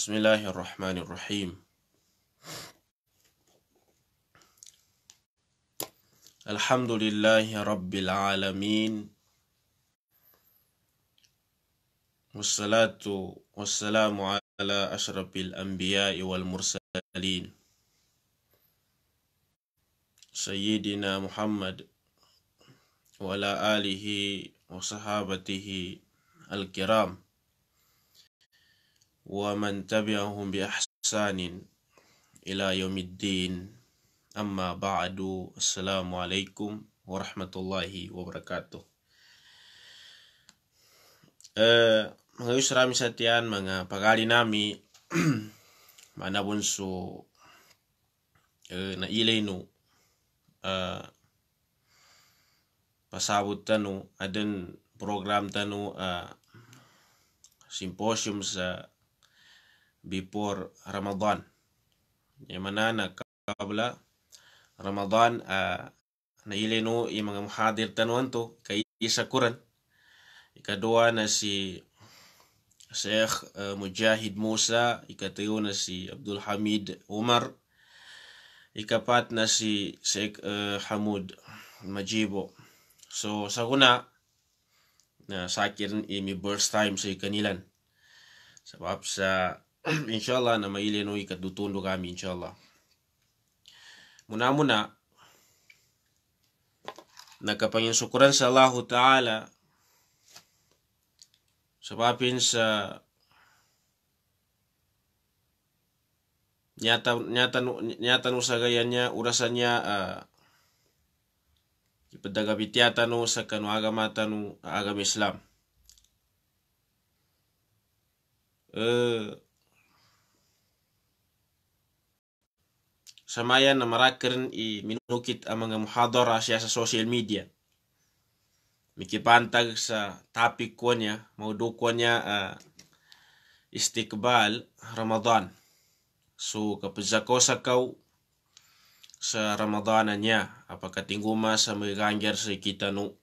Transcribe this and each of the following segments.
بسم الله الرحمن الرحيم الحمد لله رب العالمين والصلاة والسلام على أشرف الأنبياء والمرسلين سيدنا محمد وعلى آله وصحابته الكرام wa man tabi'ahum bi ihsanin ila yaumiddin amma ba'du assalamualaikum warahmatullahi wabarakatuh eh mga usrami satian mga pagali nami manapun so eh, na ilay no eh, pasabot program tanu uh, eh, symposium sa before Ramadan. Yamanana kabla Ramadan ah, na ile no i mga muhadir tanwanto kay isa Quran. Ikaduwa na si Sheikh ah, Mujahid Musa, ikatayo na si Abdul Hamid Umar, ikapat na si Sheikh ah, Hamud Majibo. So sa una na sa akin imi eh, burst time sa kanilan. Sabab sa Um, inshallah na maileno ikadutondo kami inshallah muna muna nakapangin syukuran sa Allah Ta'ala sabapin sa nyata nyata nyata no gayanya urasanya uh, ipadagabitiata no sa kanu agama tanu agama Islam eh samaya na marakern i minukit ang mga muhadara siya sa social media. Mikipantag sa topic ko niya, maudu ko niya uh, ah, istikbal Ramadan. So kapag ko sa kau sa Ramadan niya, apakah tingguma sa may ganjar sa kita no.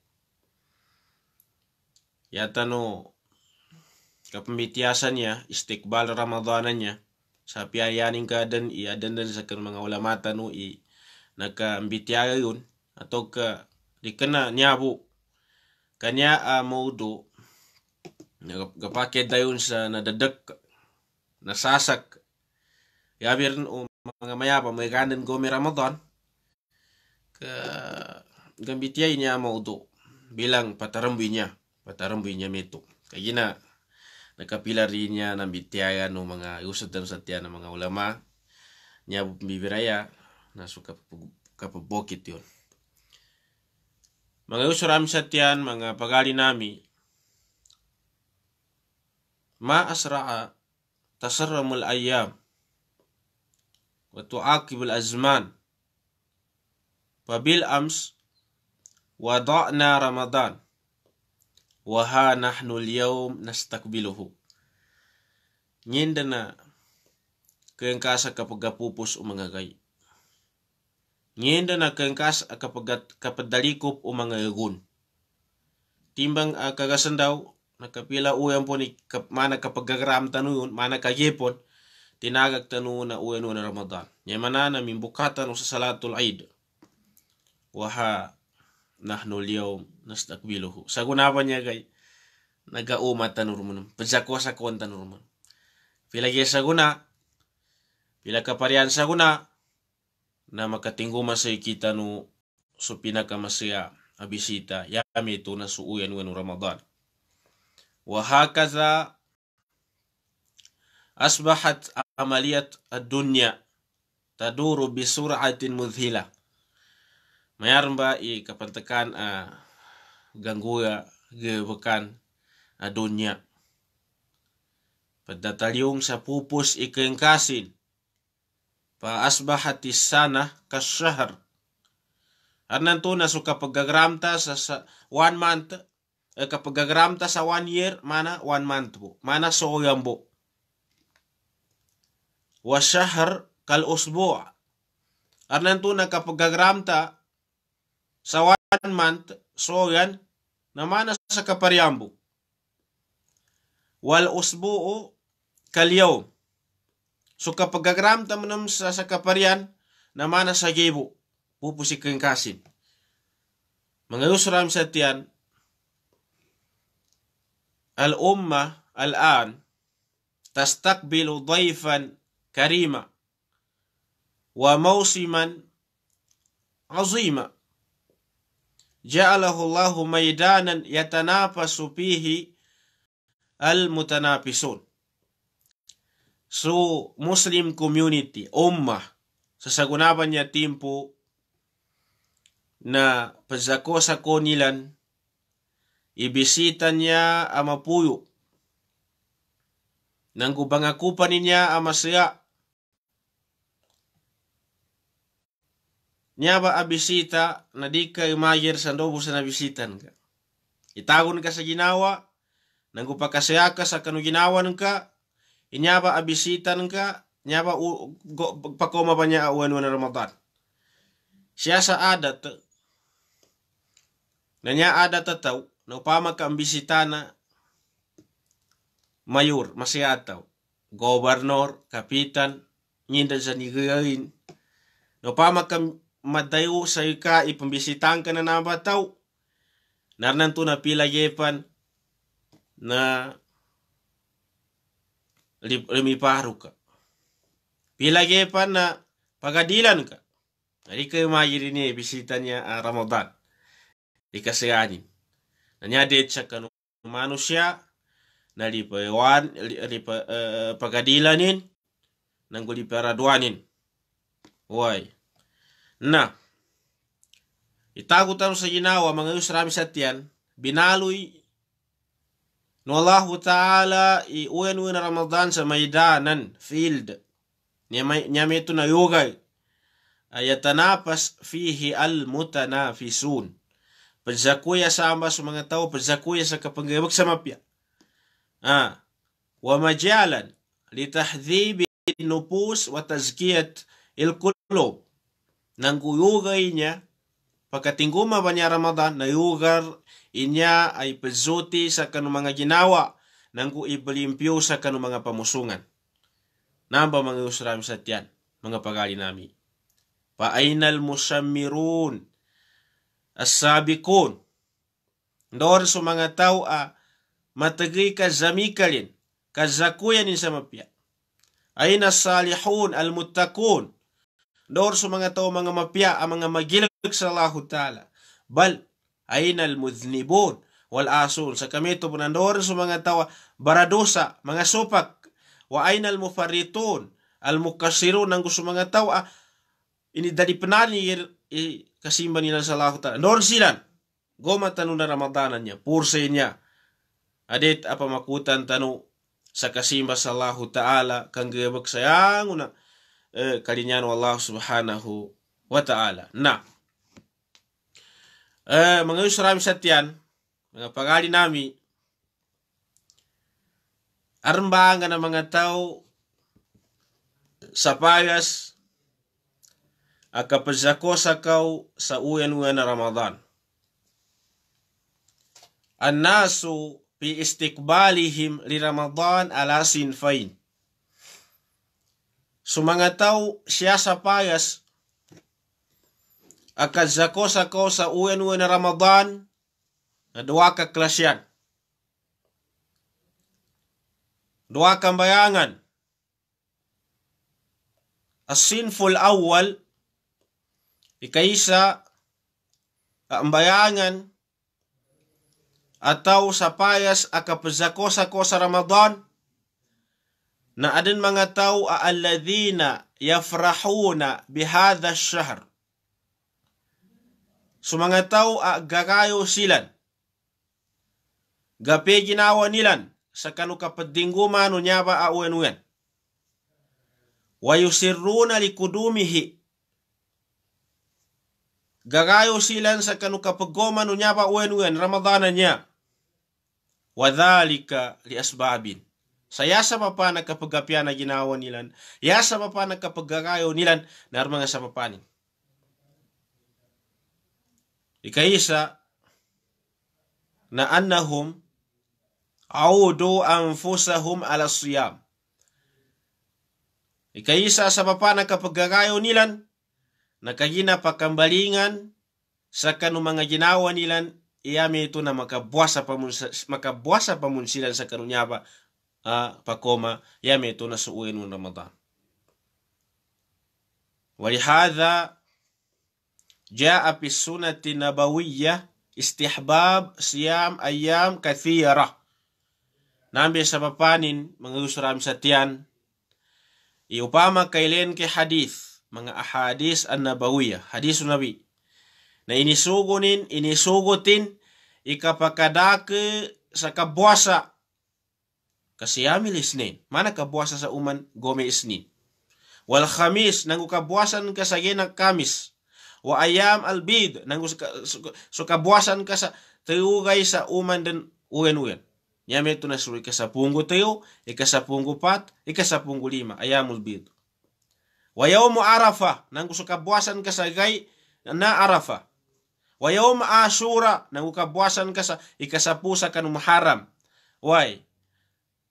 Yata no, kapamitiasan niya, istikbal Ramadan niya, sa piyayaning kadan iadandan sa kan mga ulamata no i nakaambitiyaga yun atau ka dikena nyabu kanya a ah, maudu gapake dayon sa nadadak nasasak yabirin o mga mayapa may kanan gomi Ramadan ka gambitiyay niya maudu bilang patarambuy niya patarambuy niya mito kaya na Nakapila rin niya ng bitiyaya ng mga usad ng satya ng mga ulama. Niya bibiraya na so kapabokit yun. Mga usurami satyan, mga pagali nami, maasraa tasarramul ayyam wa tuaqibul azman Pabil Ams, wada'na Ramadan waha nahnu al-yawm nastakbiluhu. Nyenda na kengkasa kapag kapupos o mga gay. Nyinda na kengkas kapag kapadalikop o mga yagun. Timbang uh, kagasan daw, nakapila uyan po ni kap, mana kapagagram tanuyon, mana kayepon, tinagag tanuyon na uyan na Ramadan. Nyamana na mimbukatan o sa salatul aid. Waha نحن Sa نستقبله ساقنابن يا nagauma tanurmun pejako sakon tanurmun pila ge guna, pila kaparian saguna na makatingguma sa kita no so pinakamasaya a bisita yami ito na suuyan wano Ramadan Wahakaza asbahat amaliyat ad-dunya taduru bisuratin sur'atin mudhila mba i kapantekan a ya, ge bekan a pada taliung sa pupus i ikengkasin paasbahat sana ka Arnan to na so kapagagramta sa, sa one month, e kapagagramta sa one year, mana one month bu, Mana so yang wa Wasyahar kal usbu' Arnan tu na kapagagramta sawan mant soyan namana sa kaparyambu. Wal usbu'u kalyaw. So kapagagram tamanam sa sa namana sa gibo pupusikin kasin. Mga yusram sa tiyan, al-umma al-an tastakbilu dayfan karima wa mawsiman azima ja'alahu Allahu maydanan yatanafasu fihi al-mutanafisun. So, Muslim community, ummah, sa sagunaban niya timpo na pagsako sa konilan, ibisita niya ang mapuyo. Nang kubangakupan niya ang masaya nyaba abisita nadika imajer sandobu sana bisitan ka itagun ka sa ginawa nang upakasayaka sa kanuginawan ka inyaba abisitan ka nyaba u, go, pakoma pa niya awan wana Ramadan siya sa adat na niya adat tataw na upama ka ambisita mayor masayataw gobernur kapitan nyindan sa nigayin na upama ka madayo sa ika ipambisitang ka na nabataw. Narnanto na pilagepan na remiparu ka. Pilagepan na pagadilan ka. Ari kayo magiri niya bisita niya uh, Ramadan. Ikasianin. Nanyadit siya kanu manusia na lipawan lipa, uh, pagadilanin nang guliparaduanin. Why? na itago taru sa ginawa mga sa satyan binaloy no Allah Ta'ala iuyan na Ramadan sa field. Niyami ito na yugay. Ayatanapas fihi al-mutanafisun. Pagzakuya sa amba sa mga tao, pagzakuya sa kapanggabag sa mapya. Ah. Wa majalan litahdhibi nupus wa tazkiyat il kulub nang niya, pagkatingguma ba niya Ramadan, nayugar inya ay pezuti sa kanong mga ginawa, nangku ibalimpyo sa kanong mga pamusungan. Namba mga usram sa tiyan, mga pagali nami. Paainal musammirun, asabikun, ndor sa mga tao a ah, matagay ka zamikalin, kazakuyanin sa mapya. Ay nasalihun al-muttakun, Dor Doorso mga tao mga mapya ang mga magilag sa Allahu Ta'ala. Bal, ainal mudhnibun wal asun. Sa kami ito dor sa mga tawa, baradosa, mga sopak, wa ainal mufaritun, al mukasirun, ang gusto mga ah, ini dali niya, kasimba nila sa Allahu Ta'ala. Doon sila, goma tanu na ramadanan niya, pursay niya. Adit apamakutan tanu sa kasimba sa Allahu Ta'ala, kang gabag sayang una, eh, kalinyano Allah subhanahu wa ta'ala na eh, mga yusrami satyan mga pagali nami armbanga na mga tao sa payas akapazako sa kau sa uyan na Ramadan. Annasu fi istiqbalihim li Ramadan ala sinfain. So mga tao, siya sa payas, akan sako ko sa uwin uwin na Ramadan, na duwa ka klasyan. Duwa ka bayangan. A sinful awal, ikaisa, ang bayangan, atau sa payas akapazako ko sa Ramadan, na adin mga tao alladhina yafrahuna bihadha shahr. So mga tao a gagayo silan. Gapi ginawa nilan sa kanukapadinggo manu nyaba ba awen-wen. Wayusirruna likudumihi. Gagayo silan sa kanukapagoma manu niya ba uwen-wen Ramadanan niya. Wadhalika li asbabin. Sa yasa papa nagkapagapya na ginawa nilan, yasa papa nagkapagkakayo nilan, na mga sa papanin. Ikaisa, na annahum audu anfusahum ala suyam. Ikaisa sa papa nagkapagkakayo nilan, nakagina pakambalingan sa kanu mga ginawa nilan, iyami ito na makabuwasa pamun, makabuwasa pamun sila sa kanunyaba فقوم يميتون سوء من رمضان ولهذا جاء في السنة النبوية istihbab siam ayam kathira. Nabi sabapanin mga usram satian. Iupama kailen ke hadis, mga ahadis an nabawiyah hadis nabi. Na inisugunin, inisugutin, ikapakadake sa kabuasa kasiyami lisnin, manakabuasa sa uman gome isnin. Wal khamis, nangukabuasan ka sa ng kamis. Wa ayam albid, nangukabuasan ka sa tiugay sa uman den uyan-uyan. Yami ito na suri kasapunggo tayo, ikasapunggo pat, ikasapunggo lima, ayam albid. Wayaw mo arafa, nangukabuasan ka sa gay na arafa. Wa Wayaw maasura, nangukabuasan ka sa ikasapusa kanumaharam. Why?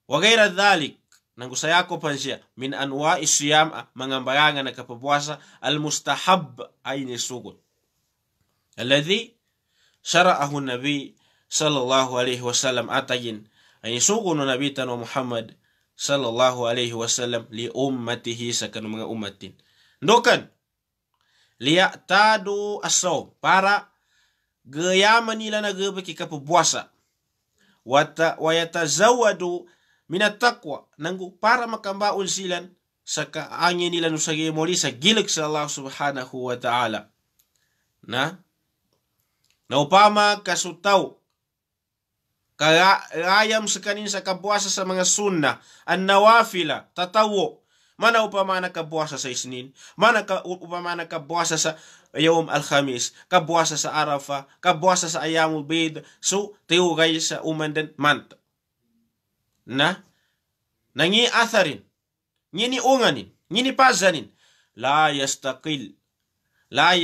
وغير ذلك nangusayako panjia min anwai siyam mangambayanga na kapabwasa almustahab aine sugut alladhi shara'ahu nabi sallallahu alayhi wasallam atayin aine sugunu nabi tanu muhammad sallallahu alayhi wasallam li ummatihi sakanu mga ummatin ndokan liya'tadu asaw para gayaman nila na gabaki kapabwasa wayatazawadu minatakwa nanggu para makambaon silan sa kaangin nila no sagay muli sa gilag sa Allah subhanahu wa ta'ala. Na? Na upama kasutaw karayam sa kanin sa kabuasa sa mga sunna, ang nawafila, tatawo, mana upama na kabuasa sa isnin, mana ka, upama na kabuasa sa yawm al-khamis, kabuasa sa arafa, kabuasa sa ayamul bid, so tiugay sa umandan mant na nangi atharin nyini unganin nyini pazanin la yastaqil la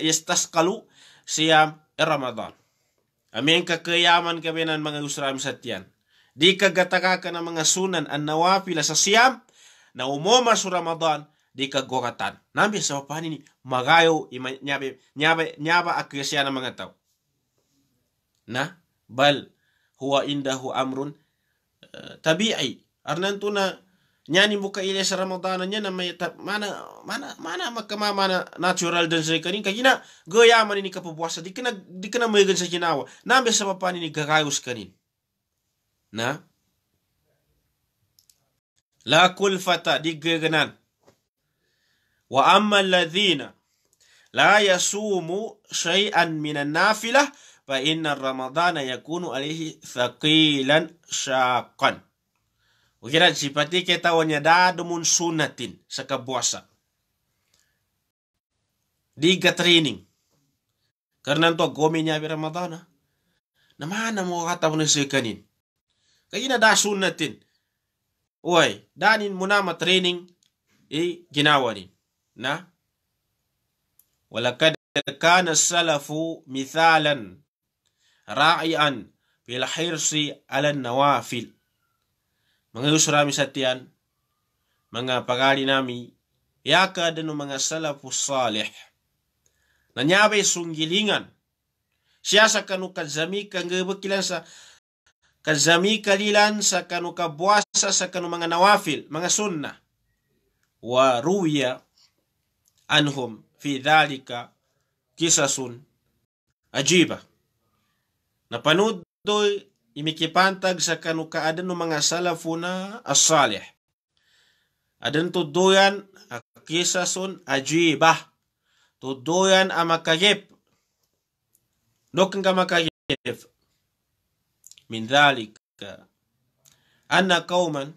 yastaskalu siyam e Ramadan. ka kayaman ka ng mga usram satyan tiyan. Di kagataka ka ng mga sunan an nawapila sa siyam na umoma sa Ramadan di kagokatan. Nabi sa panin magayo ima nyabe nyabe nyaba akya ng mga tao. Na bal huwa indahu amrun eh, tabi'i arnantuna nyani buka ile saramadananya na mai mana mana mana makama mana natural dan sai kanin kagina ga ya mani ni kapu puasa dikena dikena mai gan sai nawa na be sama ni gagayus kanin na la kulfata digeganan wa amma alladhina la yasumu shay'an minan nafilah fa inna ramadana yakunu alayhi thaqilan shaqan. Ukiran si pati kita wanya dadumun sunatin sa kabuasa. Di ka training. Karena to gomi niya bi ramadana. Namana mo kata mo sa kanin. Kaya na da sunatin. Uy, danin mo na matraining i ginawa rin. Na? kana salafu mithalan ra'ian fil hirsi ala nawafil. Mga yusrami sa tiyan, mga pagari nami, yaka dano mga salafus salih. Nanyabe sunggilingan. Siya sa kanu kazami kangabakilan sa kazami kalilan sa kanu kabuasa sa kanu mga nawafil, mga sunnah. Wa ruya anhum fi dhalika kisasun ajiba. Napanudoy imikipantag sa kanukaadan ng mga salafuna as-salih. Adan tuduyan akisasun ajibah. Tuduyan ang makayip. Dokin ka makayip. Min ka. Anna kauman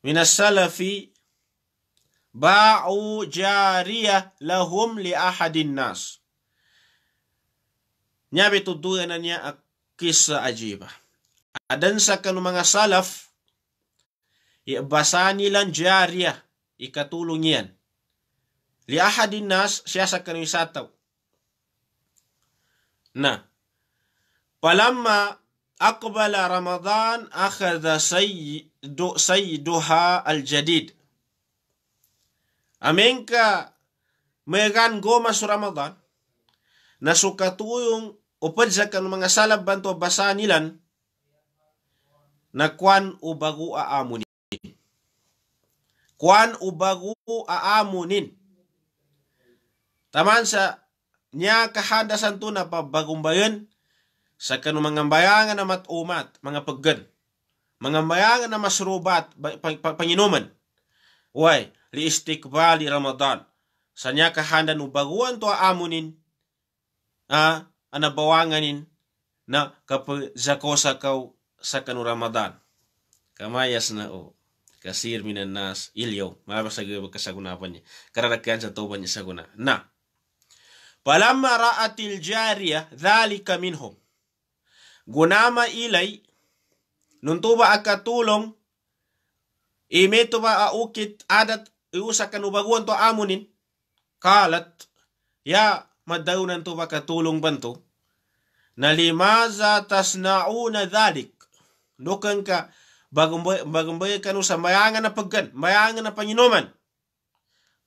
min as-salafi ba'u jariya lahum li ahadin nas. Nya bituduyan na niya kisa ajiba. Adan sa kanu salaf, iabasa ya nilang jariya, ikatulong yan. Liahadin nas, siya sa kanu isataw. Na, palama akbala Ramadan, akhada sayidu, sayiduha al-jadid. Aminka, mayagan goma sa Ramadan, nasukatuyong sa kan mga salab banto basa nilan na kwan o bago aamunin. Kwan o bago aamunin. Taman sa niya kahandasan to na pabagumbayon sa kanong mga bayangan na matumat, mga paggan. Mga bayangan na masrubat, panginuman. Uy, liistikbali Ramadan. Sa niya kahandan o baguan to aamunin. Ah, ana bawanganin na kapag zakosa sa kanu Ramadan. Kamayas na o. Kasir minan nas ilyaw. Mabasagay kasagunapan niya. Kararakian sa toban niya saguna. Na. Palamma ra'atil jariya dhalika minhum. Gunama ilay nuntuba akatulong imeto ba aukit adat iusa kanubaguan to amunin kalat ya madaw nanto makatulong banto na limaza tasnauna dalik. nukan ya ka bagumbay bagumbay sa mayangan na paggan mayangan na panginoman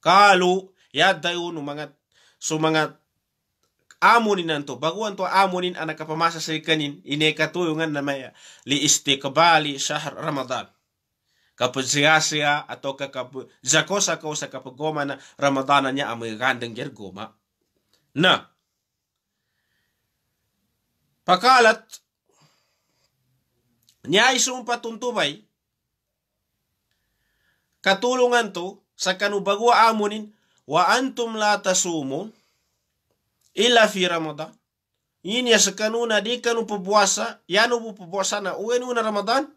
kalu yadayo no mga so mga amunin nanto baguan to amunin ang nakapamasa sa ikanin inekatuyungan na maya li istikbali syahr ramadan kapagsiya-siya ato kapu zakosa ko sa kapagoma na ramadana niya ang gandang نعم pakalat niya ay sumpatuntumay katulungan to sa kanubagwa amunin wa antum la tasumun ila fi ramadan yin ya sa kanuna di kanu pupuasa yanu pupuasa na uwenu na ramadan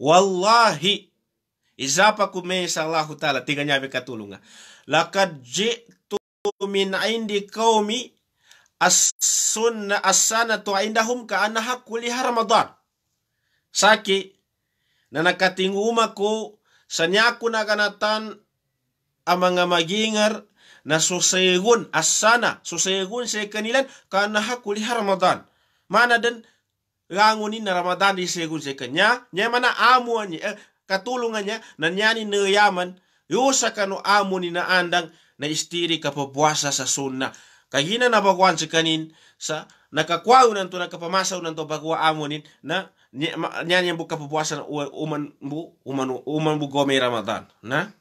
wallahi izapa kumesa Allah taala tiga be katulunga lakad jitu min indi qaumi as asana as-sanatu indahum ka annaha kulli Ramadan. Saki na nakatinguma ko sa nyaku na kanatan ang mga magingar na susayagun asana susayagun sa kanilan kanaha kulli Ramadan. Mana dan rangunin na Ramadan di sayagun sa kanya, niya mana amuan niya, eh, katulungan niya, nanyani na yaman, yusa kanu amuni na andang na istiri kapapuasa sa sunna. Kagina na bakuan sa kanin sa nakakwaw nanto nakapamasaw nanto bakwa amunin na niyan yang pabuasa na uman bu uman uman bu gomi Ramadan na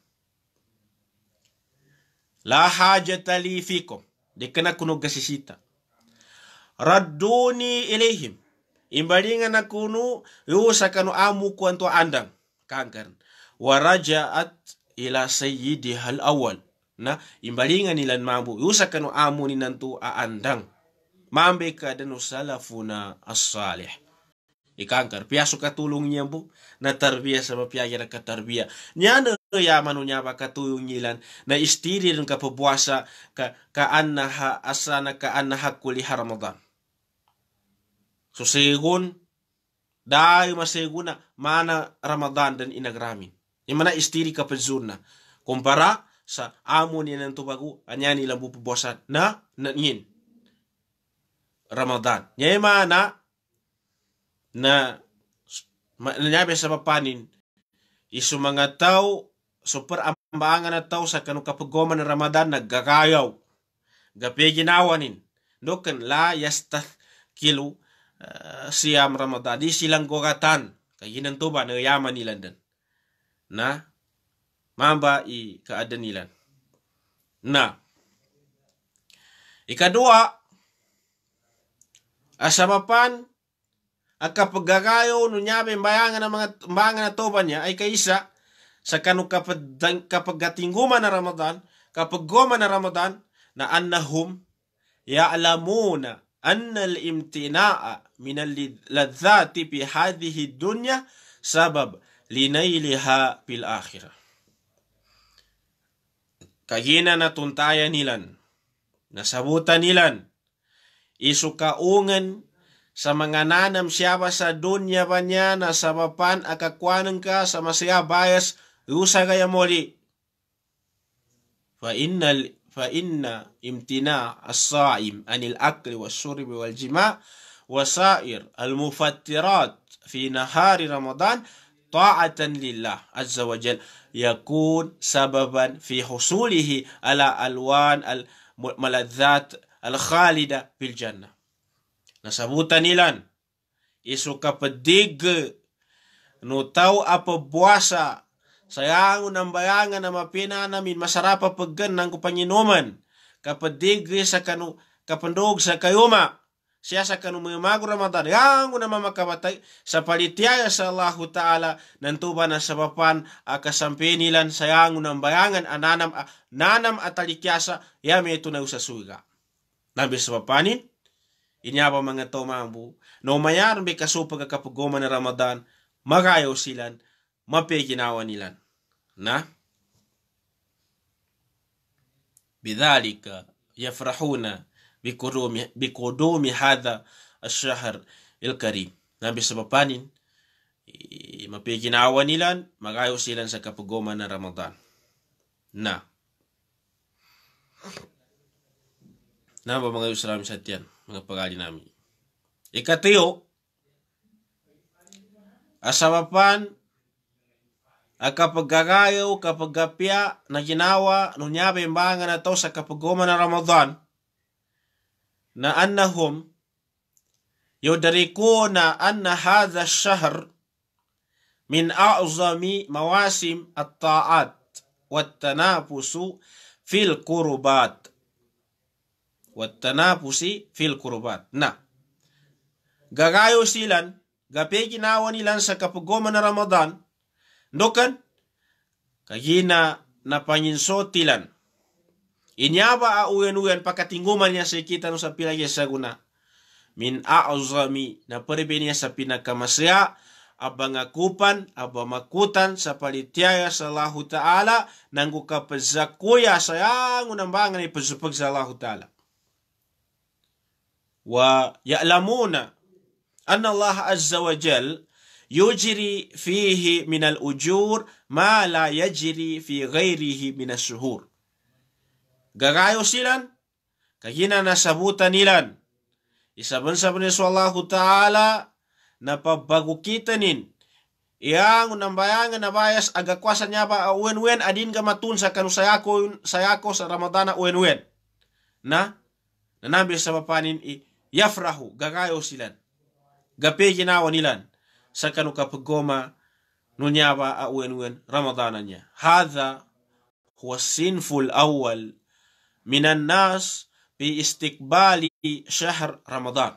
la haja li fikum di kena kuno gasisita radduni ilaihim imbalingan na kuno yu sa kanu amu kuanto andang kankan waraja'at ila hal awal na imbalingan nila mabu yusa kanu amo ni aandang mambe ka dano salafuna as-salih ikangkar piaso katulong niya bu na tarbiya sa mapiyagira ka tarbiya Nyana ya yaman niya katulung katulong na istiri ng kapabuasa ka kaan asana kaan na hakuli haramadan so segun mas maseguna mana ramadan dan inagramin imana istiri ka pezurna kumpara sa amo niya ng tubago, anya nila bupubosan na nanyin. Ramadan. Niya ma na na nanyabi sa papanin isu mga tao super ambangan na tao sa kanong kapagoman ng Ramadan naggagayaw. Gapiginawanin. Dokan la yasta kilo uh, siyam Ramadan. Di silang gugatan. Kaya ng tuba, nagyaman nila London Na Mamba i kaadanilan. Na, ikadua, asamapan, ang kapagagayo nunyabi bayangan ng mga bayangan na toban niya ay kaisa sa kanu kapagatingguma na Ramadan, kapaggoma na Ramadan, na annahum ya'lamuna anna al-imtina'a min al-ladzati fi hadhihi dunya sabab linayliha fil akhirah. na tuntaya nilan, nasabutan nilan, isukaungan sa mga nanam siyaba sa dunya ba niya na sa mapan akakwanan ka sa masaya bayas rusa kaya muli. Fa inna, fa inna imtina asaim anil akli wa suribi wal jima' وسائر المفترات في نهار رمضان طاعة لله عز وجل يكون سببا في حصوله على ألوان الملذات الخالدة في الجنة Nasabutan ilan. Isu kapedig. Nutaw apabuasa. Sayang ng bayangan na mapina namin masarap apaggan ng kupanginoman. Kapedig sa kanu, kapandog sa kayuma. Siya sa kanumay kanumayumago ramadariang na mamakabatay sa palitiaya sa Allahu Ta'ala nantuban na sa papan akasampinilan sayang unang bayangan ananam a, nanam at alikyasa yami ito na usasuga. Nabi sa papanin, inyaba mga tomambu, no mayaron may kasupag kapagoma na Ramadan, magayaw silan, mapiginawa nilan. Na? Bidhalika, yafrahuna, bikudumi hadha asyahr ilkarim. Nabi sa papanin, mapikinawa nila, magayo sila sa kapugoman ng Ramadan. Na. Na ba mga Islam sa tiyan, mga pagali namin. Ikatiyo, asabapan, at kapag gagayo, na ginawa, nunyabe yung mga na to sa kapugoman ng Ramadan, na annahum yudarikuna anna hadha ash-shahr min a'zami الشهر من أعظم مواسم الطاعات والتنافس في القربات والتنافس في qurubat na gagayo silan gapegi nawa lan saka pogoma na Ramadan ndokan kagina na panyinsot tilan Inyaba a uyan-uyan pakatinguman niya sa ikita no sa pila ya sa guna. Min auzami na paribi niya sa pinakamasya, abang abamakutan sa palitiaya ya sa lahu Ta'ala, nang kukapazakuya sa yang unambangan ipazupag sa lahu Ta'ala. Wa ya'lamuna anna Allah Azza wa Jal yujri fihi minal ujur ma la yajiri fi ghairihi minasuhur. suhur. gagayo silan, kahina nasabutan nilan. isaban sa ni Allahu Ta'ala na pabagukitanin Iyang unambayangan na bayas agakwa niya pa uwen-wen adin gamatun sa kanusayako sayako sa Ramadana uwen-wen. Na nanabi sa mapanin i yafrahu gagayo silan. Gape ginawa nilan sa kanukapagoma nunya ba uwen-wen Ramadana niya. Hadha huwa sinful awal minan nas bi istiqbali syahr Ramadan.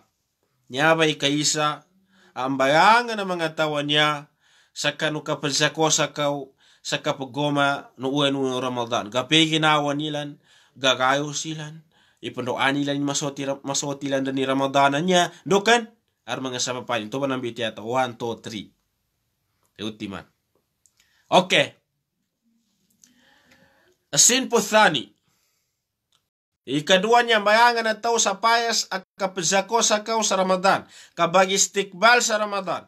Nyabay kaisa ang bayangan ng mga tawa niya sa kanuka pagsako sa kau sa kapagoma no uwan ng Ramadan. Gapiginawa nilan, gagayo silan, ipandoan nilan masoti, masoti lang ni niya. Dokan, ar mga sabapain. Ito ba ng biti ata? 1, 2, 3. Ultima. Okay. Asin po thani. Ikaduan niya, mayangan na tao sa payas at kapzako sa kao sa Ramadan, kabagistikbal sa Ramadan,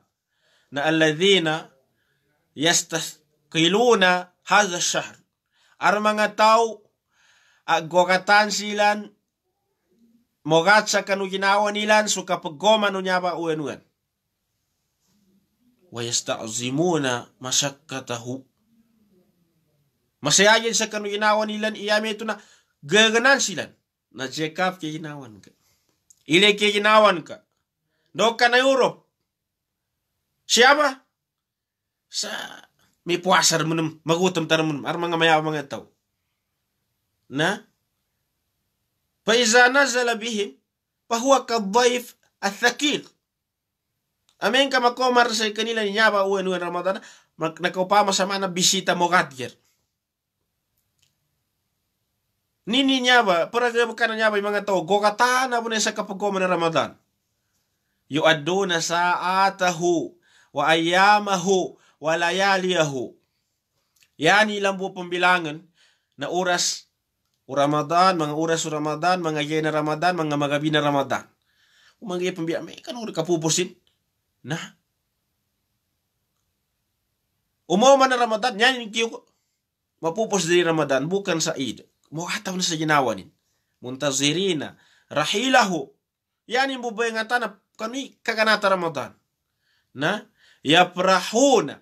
na alladhina yastakiluna hadha shahr. Ar mga tao, agwakatan silan, mogat sa kanuginawa nilan, so kapag goma no niya ba uwan-uwan. Wayastazimuna masakkatahu. Masayagin sa kanuginawa nilan, iyami ito na, gegenan silan na jekaf ke inawan ka ile ke inawan ka doka na euro siapa sa mi puasar menem magutom tar menem ar mga maya mga tau, na bihim fa huwa ka dhaif الثقيل amen ka makomar sa kanila nyaba uen uen ramadan mak nakopama sama na bisita mo Nini nyaba, paragabu kana nyaba yung mga tao, gogata na muna sa kapagkoma na Ramadan. Yuaddu na sa'atahu, wa ayyamahu, wa layaliyahu. Yan ilang po pambilangan na oras o Ramadan, mga oras o Ramadan, mga yay na Ramadan, mga magabi na Ramadan. Kung mga pambilangan, may kanuri kapupusin na. Umawa man na Ramadan, yan yung kiyo ko. Mapupos din Ramadan, bukan sa Eid. mo hata wani sa ginawanin muntazirina rahilahu yani mbubay nga tanap kami kaganata ramadan na yaprahuna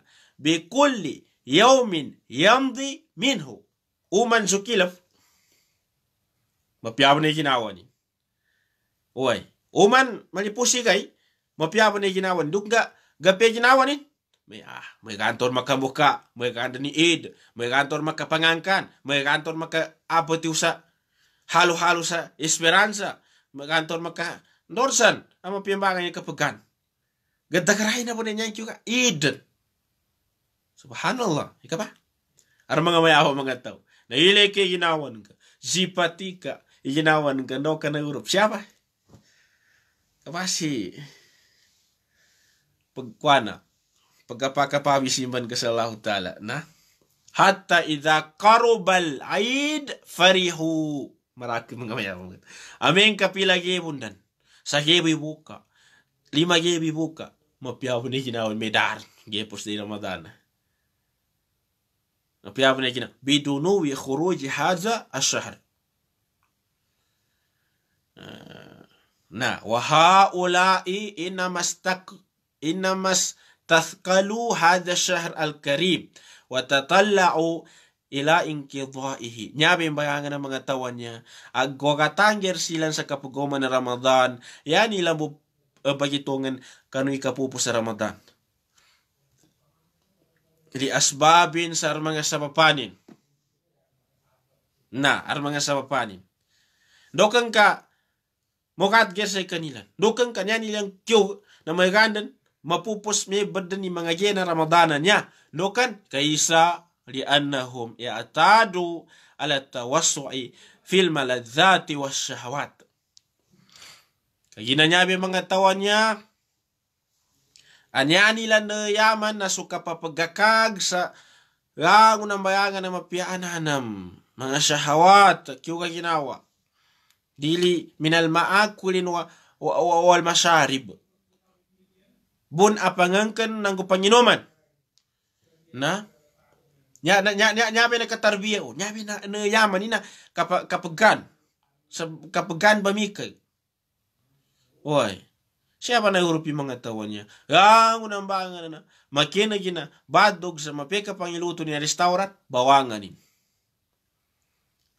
kulli yawmin yamdi minhu uman zukilaf mapiyawa na ginawanin uway uman malipusi kay mapiyawa na ginawanin dugga ga gape ginawanin ah, mai kantor maka buka, mai kantor ni id, mai kantor maka pengangkan, mai kantor maka apa tu sa halu-halu sa esperanza, mai kantor maka dorsan ama pembangannya kepegan. Gedak rain ya apa nanya juga id. Subhanallah, ika ba? Ar mga may awa Na ile ke ginawan ka, zipatika ka, ginawan ka, no ka na Europe. Siapa? Kapasi. Pagkwana pagkapakapawisimban ka sa Allah Ta'ala na hatta idha karubal aid farihu maraki mga mayamungan amin kapila dan. sa gebi buka lima gebi buka mapiyaw ni ginawan medar gepos di ramadana na ginawin. Bidunu bidunuwi khuruji haza asyahr na wahaulai inamastak inamastak inamas تثقلوا هذا الشهر الكريم وتطلعوا ila inkidhaihi. Nya bimbayangan ng mga tawan niya. Agwagatanger silan sa kapugoman na Ramadan. Yan ilang bu- uh, bagitungan kanong ikapupo sa Ramadan. Di asbabin sa mga sapapanin Na, ar mga sapapanin Dokang ka, mukat sa kanila. Dokang ka niya nilang kyo na may gandan, mapupusmi badan ni mga gena ramadana niya No kan? lokan kaysa liannahum i'tadu ala tawassu'i fil maladzati wasyahawat kagina niya bi mga tawan niya anya nila na yaman na suka papagakag sa lang unang bayangan na mapiananam mga syahawat kiyo ginawa. dili minal maakulin wa, wa, wa, wal masharib bun apangankan nangku panginoman na nya na nya nya nya bena katarbiya o nya bena na yaman ina kapa kapegan kapegan bamikai oi siapa na urupi mengetahuannya yang unambangan na makena gina badog sama peka pangiluto ni restaurat bawangan ini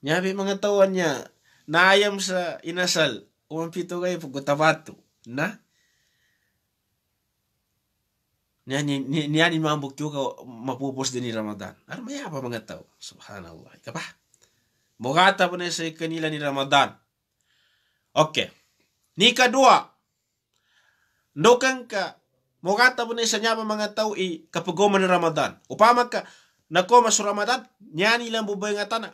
nya be mengetahuannya na ayam sa inasal umpito gay pagkutabatu na Niani niani mambuk juga mapupos din ni Ramadan. Ar maya pa mga tao. Subhanallah. kapa pa? Bugata po na sa kanila ni Ramadan. Okay. Ni kadua. Ndokang ka. Mugata po na sa niya pa mga tao i kapagoman ni Ramadan. Upama ka. Nako mas Ramadan. nyani lang bengatana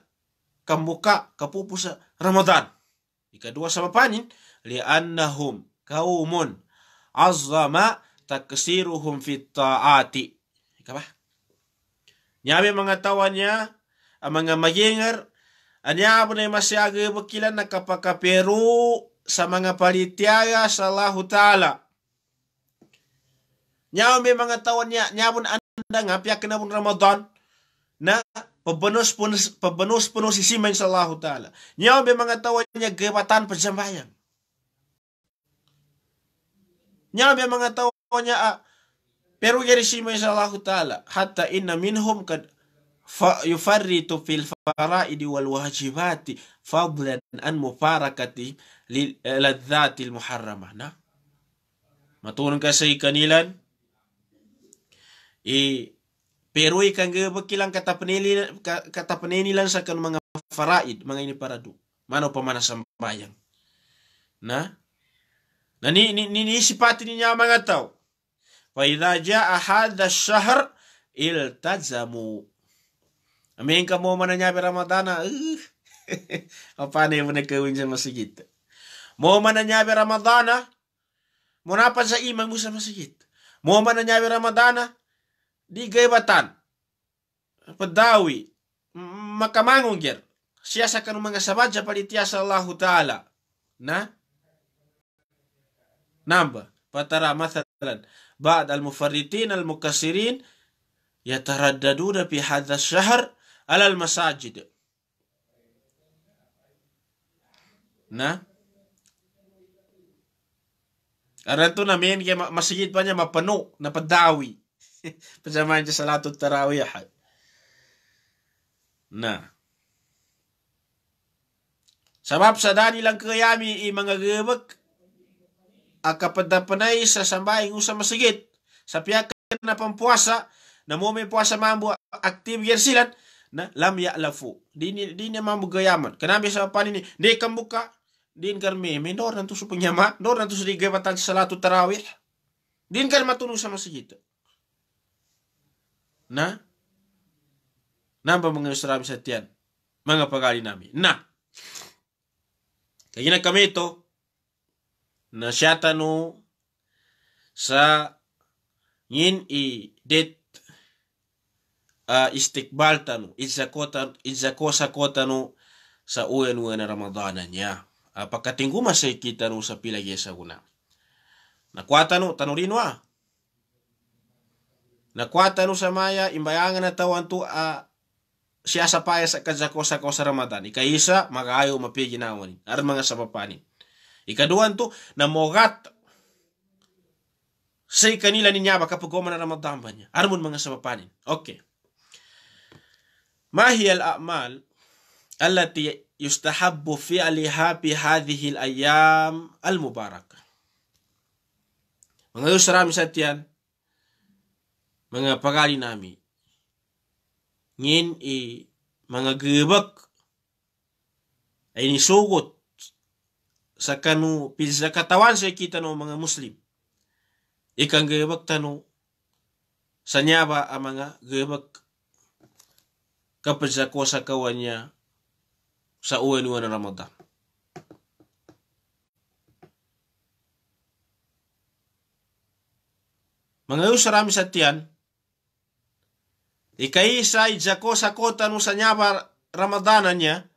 Kamuka kapupos Ramadan. Ika dua panin mapanin. Liannahum kaumun. Azzama. Azzama taksiruhum fit taati apa nyame mengetawannya mga maginger anya abune masyaga bekilan nakapakaperu sama sa Allahu taala nyame mengetawannya nyabun anda ngapya kena pun ramadan na pebenus pun pebenus punus isi main Allahu taala nyame mengetawannya gebatan penjambayang mga tawanya, nyaa ah, perugeri shimo inshallahu taala hatta inna minhum kad yufarritu fil faraidi wal wajibati fadlan an mufarakati ladzati al muharramah nah matun ka sai kanilan i pero ikang gabakilang kata peneli kata penililan lan kan mga faraid mga ini paradu mano pamana sambayang na nah ni ni ni, ni sipati niya mga Fa idza jaa hadha syahr iltazamu. Amin kamu mananya bi Ramadana. Uh. Eh. Apa ne mun ke unja masjid. Mo mananya bi Ramadana. Ah, Munapa sa imang sa masjid. Mo mana bi Ramadana. Ah, di gaybatan. Padawi. Makamangung ger. Siasa kanu mga sabaja palitiasa Allah Ta'ala. Na? Namba. Patara بعد المفرطين المكسرين يترددون في هذا الشهر على المساجد nah karena itu namin kayak masjid banyak mapanu na padawi pejamaan sa salatut tarawih nah Sebab sa dani lang kayami i mga akapadapanay sa sambaing usa masigit sa piyaka na pampuasa na mo may puasa mambo aktif yan sila na lam ya lafu di ni di ni mambo gayaman kanabi sa pani ni di kambuka din karmi nor nanto su pangyama nor nanto su digabatan sa salatu tarawih din kar matunu sa masigit na namba mga sarabi sa tiyan mga pagali nami na kaya na kami ito na siya tanu sa yin i det uh, istikbal tanu izakota izakosa kotanu sa uyan uyan na ramadanan niya uh, pagkatinggu masay kita no sa pilagesa guna nakuata no tanu rinwa ah. nakuata no sa maya imbayangan na tawan to uh, siya sa paya sa kazakosa ko sa ramadan ikaisa magayo mapiginawan ar mga sapapanin Ikaduhan to, na mogat sa kanila ninyaba kapag ko manaramadamban niya. Armon mga sabapanin. Okay. Mahi al-a'mal التي يستحب فعلها في هذه الأيام المباركة. Mga Diyos, marami sa tiyan, mga pagali nami, ngayon i mga gibak ay nisugot sa kanu sa katawan sa kita no mga Muslim. Ikang gayabag tano sa nyaba ang mga gayabag kapag sa kuwa kawan niya sa uwan na Ramadan. Mga usarami sa tiyan, ikaisa ijako sa kota nung sa nyaba Ramadanan niya,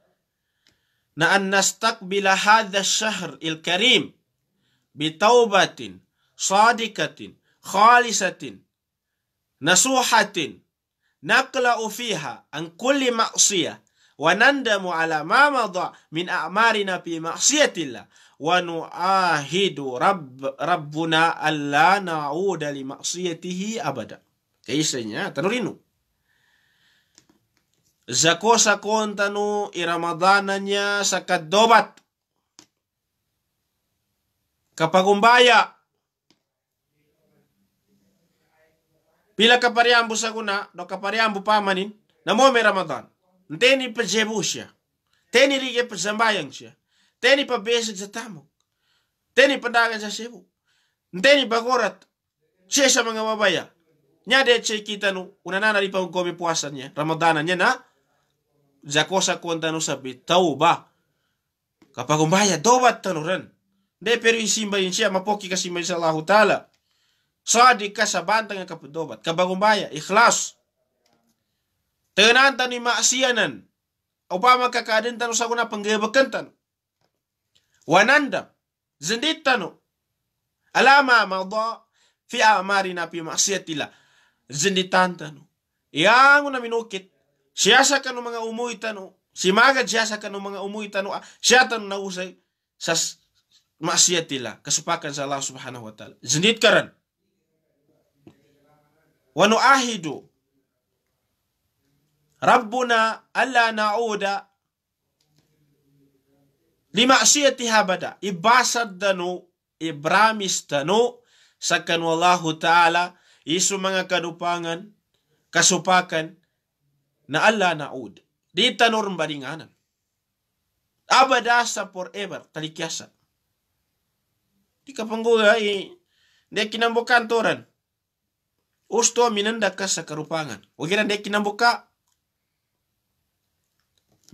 na an nastaqbila hadha syahr il karim bitaubatin sadikatin khalisatin nasuhatin naqla'u fiha an kulli ma'siyah wa nandamu ala ma madha min a'marina fi ma'siyatillah wa nu'ahidu rabb rabbuna alla na'uda li ma'siyatihi abada. Kaisanya tanurinu. Zako sakon tanu iramadana niya sa kadobat. Kapagumbaya. Pila kapariambo sa kuna, do kapariambo pamanin, na mo may ramadan. Teni pa jebu siya. Teni ligya pa zambayang siya. Teni pa besig sa tamog. Teni pa dagan sa Cebu. Teni pa gorat. Siya sa mga mabaya. Nya de kita no, unanana di pa gomi puasan niya, ramadanan niya na, jakosa za kosa kontano sabe tauba kapagombaya dobat tanuran de pero isimba insia mapoki kasimba insa Allah taala sadik ka sabantang ka dobat kapagumbaya ikhlas tenan tani Obama upama kakadin tanu saguna penggebekan tanu wananda zendit tanu alama do fi amari napi maksiatila zendit tanu yang una minukit siya ah, sa no mga umuy maga simagad siya sa no mga umuy tano, siya tano na usay sa maasiyat nila, kasupakan sa Allah subhanahu wa ta'ala. Zindit karan. Wano ahidu, Rabbuna alla na'uda lima habada, ibasad dano ibramis dano sa kanwallahu ta'ala isu mga kadupangan kasupakan na alla naud di tanor mbaringanan abadasa forever talikiasa di kapanggula i dia kinambo kantoran usto minanda kasa karupangan wakiran dia kinambo ka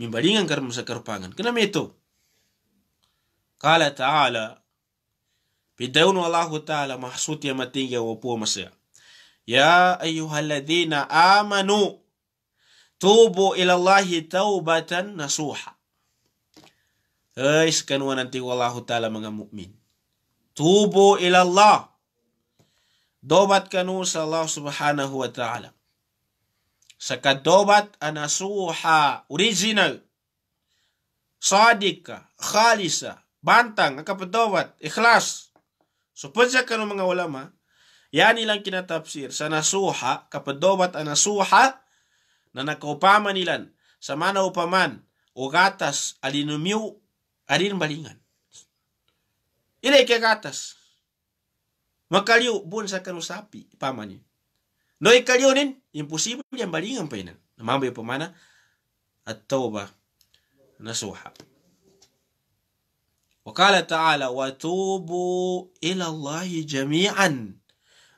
mimbaringan karma karupangan kenapa itu Kala ta'ala Bidawnu Allah ta'ala mahsut ya matinga wa masya Ya ayyuhalladhina amanu Tubu ilallahi taubatan nasuha. Eis kanwa nanti Allah ta'ala mengamukmin. mukmin. Tubu ilallah. Dobat kanu sa Allah subhanahu wa ta'ala. dobat anasuha original. Sadika, khalisa, bantang, akapadobat, ikhlas. Supaya kanu ka ng mga ulama, yan ilang kinatafsir sa nasuha, kapadobat ang na nakaupaman ilan sa upaman o gatas alinumiw arin balingan. Ilay kay gatas. Makaliw bun sa kanusapi paman yun. No ikaliw nin, imposible yan balingan pa yun. Namambay pamana at tawba nasuha. وقال تعالى وتوبوا ila الله jami'an,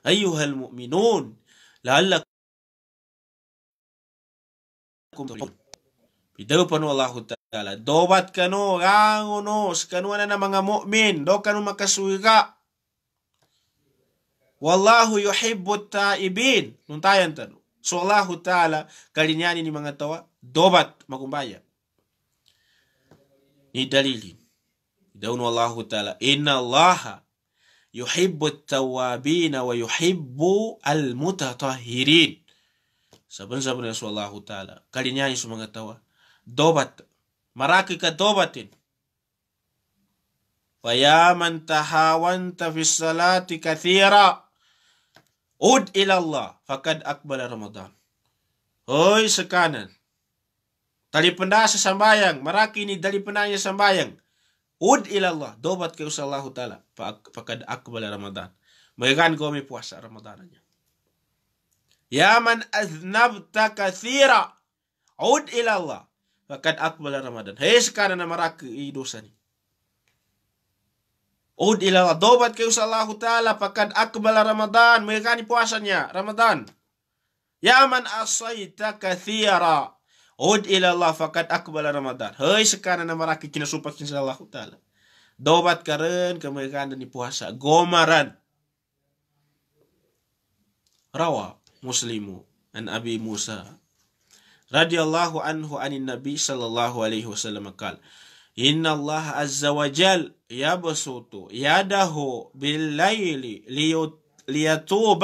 أيها المؤمنون لعلكم Pidaw pa no Allah Ta'ala. Dobat ka no, rango no, skanuan na mga mu'min, do ka no makasuga. Wallahu yuhibbu ta'ibin. Nung tayan tanu. So Allah Ta'ala, kalinyani ni mga tawa, dobat makumbaya. Ni dalilin. Daw no Allah Ta'ala, inna Allah yuhibbu at-tawabin wa yuhibbu al-mutatahirin sabun-sabun Rasulullah Ta'ala. Kalinya Yesus mengetawa. Dobat. Maraki ka dobatin. Ya man tahawanta tafis salati kathira. Ud Allah Fakad akbala Ramadan. Hoy sekanan. Tali pendasa sambayang. Maraki ni dali penda sambayang. Ud Allah Dobat ke Allah Ta'ala. Fakad akbala Ramadan. Magagan kami puasa nya. Ya man aznabta kathira. Ud ila Allah. Fakat akbala Ramadan. Hei sekarang nama raka i dosa ni. Ud ila Allah. Dobat ke Allah Ta'ala. Fakat akbala Ramadan. Mereka ni puasanya. Ramadan. Ya man asaita kathira. Ud ila Allah. Fakat akbala Ramadan. Hei sekarang nama raka kina supak kina Allah Ta'ala. Dobat karen kemerkaan dan puasa. Gomaran. Rawa. مسلم عن أبي موسى رضي الله عنه عن النبي صلى الله عليه وسلم قال إن الله عز وجل يبسط يده بالليل ليتوب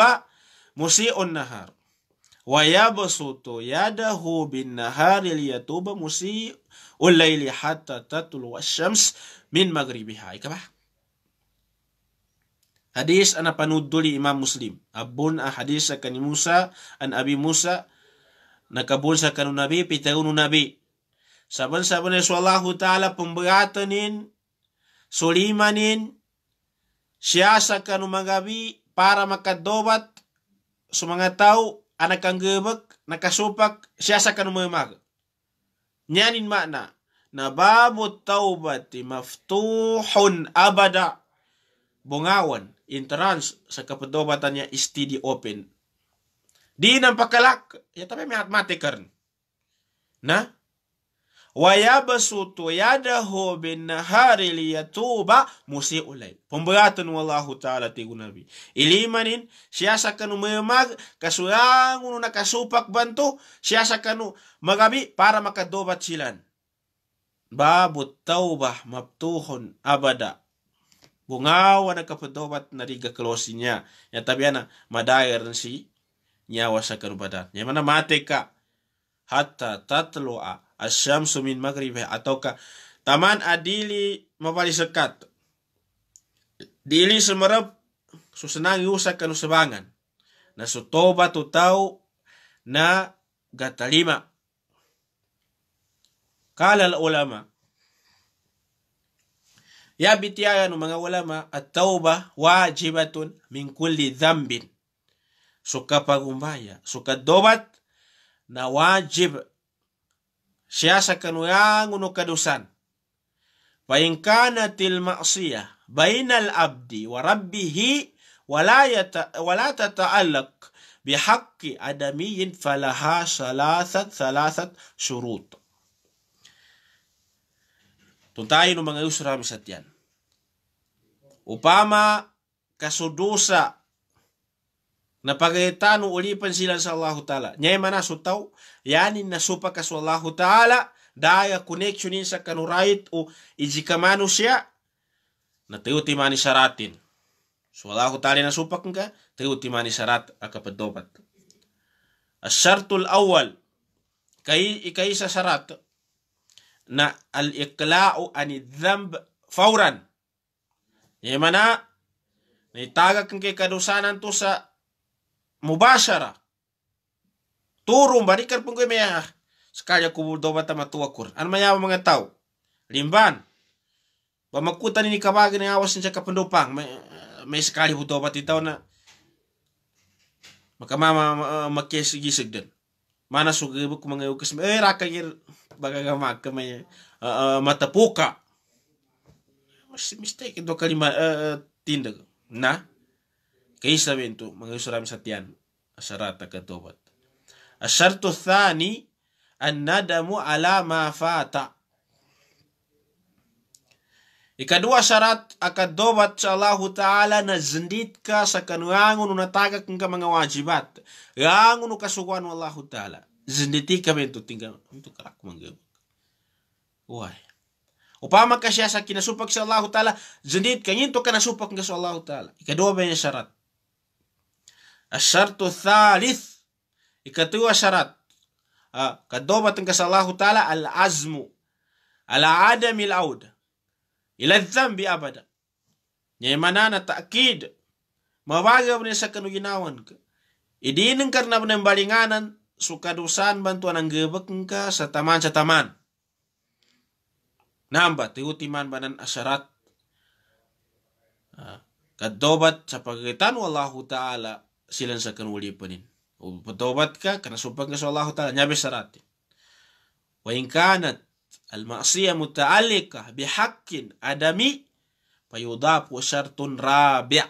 مسيء النهار ويبسط يده بالنهار ليتوب مسيء الليل حتى تطلع الشمس من مغربها Hadis ana panuduli Imam Muslim. Abun a ah, hadis akan Musa an Abi Musa nakabun sa kanu Nabi pitaunu Nabi. Saban-saban ya sallahu taala pemberatanin sulimanin siasa kanu magabi para makadobat tau anak kang gebek nakasupak siasa kanu memag. Nyanin makna na babu taubati maftuhun abada bungawan entrance sa kapodobatan niya is TD open. Di nang pakalak. Ya tapi may atmatikan. Na? Wayabasu tuyadahu bin nahari liyatuba musiulay. Pemberatan wallahu ta'ala tigu nabi. Ilimanin, siya sa kanu memag, kasurang uno nakasupak banto, siya sa kanu magabi para makadobat silan. Babut taubah maptuhon abada bungawa na kapadobat na riga klosinya ya tabiana madayar si nyawa karubadat. ya mana mate ka hatta asyam asyamsu min maghribih ataukah taman adili mapali sekat dili semerap susenangi usak kanu sebangan na sutoba na gatalima kalal ulama yabiti aga no mga ulama at-tauba wajibatun min kulli dhanbin sukapagumbaya sukadobat na wajib siya sa kanuyang unukadusan فإن كانت المعصية بين العبد وربه ولا يت... ولا تتعلق بحق آدمي فلها ثلاثة ثلاثة شروط Tuntayin ng mga Yusram sa Upama kasudusa na pagayatan ng ulipan sila sa Allah Ta'ala. Nyay man tau, yanin na supa ka sa Allah Ta'ala, daya connectionin sa kanurait o ijikamano siya, na tayo timani saratin. So Allah Ta'ala na supak nga, tayo timani sarat akapadobat. As-syartul awal, kay ikay sa sarat, na al-iqla'u ani dhanb fauran. ni nitaga kengke kadusanan tu sa mubashara. Turun barikar gue mea. Sekali aku berdoa tama tua kur. An maya mengatau. Limban. makutan ini kabagi ni awas cakap pendopang. me sekali berdoa titau na. Maka mama makai segi segden. mana sugebo ku mangai ukas eh rakagir bagaga makka may uh, matapuka mas mistake do kalima uh, ah, tindag na kay sabi ito mga usuram sa tiyan asarata katobat asharto thani an nadamu ala ma fata Ikadua syarat akadobat sa Allah Ta'ala na zindit ka sa kanuangon unatagak ka mga wajibat. Rangon kasukuan Allah Ta'ala. Zinditi ka tinggal. Ito karak manggagawa. Why? Upama ka siya sa supak sa Allah Ta'ala, zindit ka kena supak ngga sa Allah Ta'ala. Ikadua ba niya syarat? Asyarto thalith. Ikadua syarat. Uh, ah, kadobat ka sa Allah Ta'ala al-azmu. Ala adamil auda ila dhanbi abada nyemanana ta'kid mawaga bne sakanu ginawan ka idinin karena bne balinganan suka dosan bantuan ang gebek ka sa taman sa taman namba tiutiman banan asyarat ah, kadobat sa pagitan wallahu ta'ala silan sa kanulipanin. O patobat ka, kanasupan ka sa Allah ta'ala, nyabi sarati. Wa in kanat المعصية متعلقة بحق آدمي فيضاف شرط رابع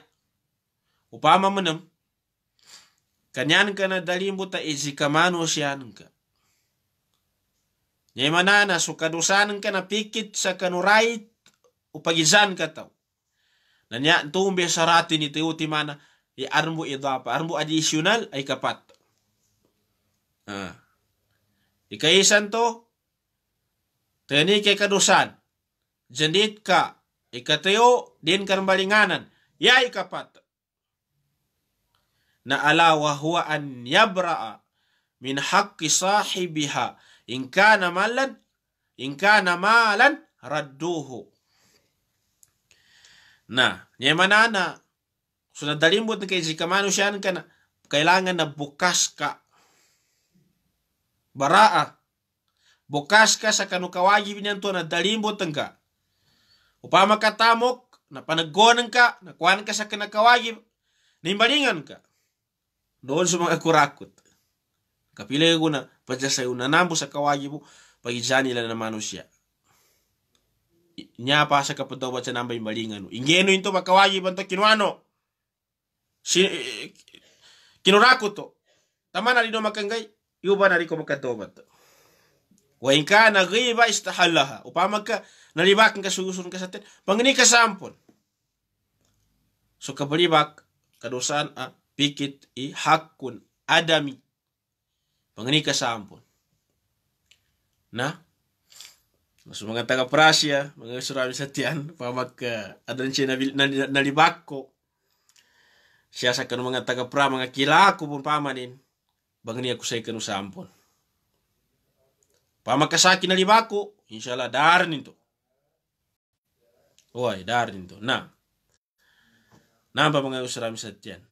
upama manam kanyan kana dalimbo ta izikamano siyan ka Nyay manana so kadusanan ka na pikit sa kanurait upagizan ka tao. Nanya tumbe sa ratin ito uti mana i armo idapa armo additional ay kapat. Ah. Ikaisan to Teni kay kadusan. Jendit ka. Ikatayo din karmalinganan. Ya ikapat. Na ala wa huwa an yabra'a min haqqi sahibiha. In kana malan. In kana malan radduhu. Nah, nyemana na so nadalimbot na kay zikamanusyan ka na kailangan na bukas ka. Baraa bokashka sa kanukawajibinyan to na dalimbot ka. Upama katamok, tamok, napanagonan ka, nakuhan ka sa kanakawajib, nimbalingan ka. Doon sa mga kurakot. Kapila ko na, padya sa'yo, nanambo sa kawajib mo, pagidya nila na manusia. siya. Nya pa sa kapatawad sa nambay malingan. Ingeno into makawajib ang to kinuano. Si, eh, kinurako to. Tama na rin o makanggay, iuba na rin ko makatawad to. Wa in kana ghiba istahallaha. Upama ka nalibak ka sugusun ka satin. Pangini ka sampun. So ka palibak a ah, pikit i hakun adami. Pangini ka sampun. Nah. Mas mga taga Prasya, mga surami sa ka adan siya nalibak ko. Siya sa kanong mga taga pra, mga kilako pun pamanin. Bangani ako sa ikanong pamakasakina libako inshallah darninto dar darninto na namba mga usrami satyan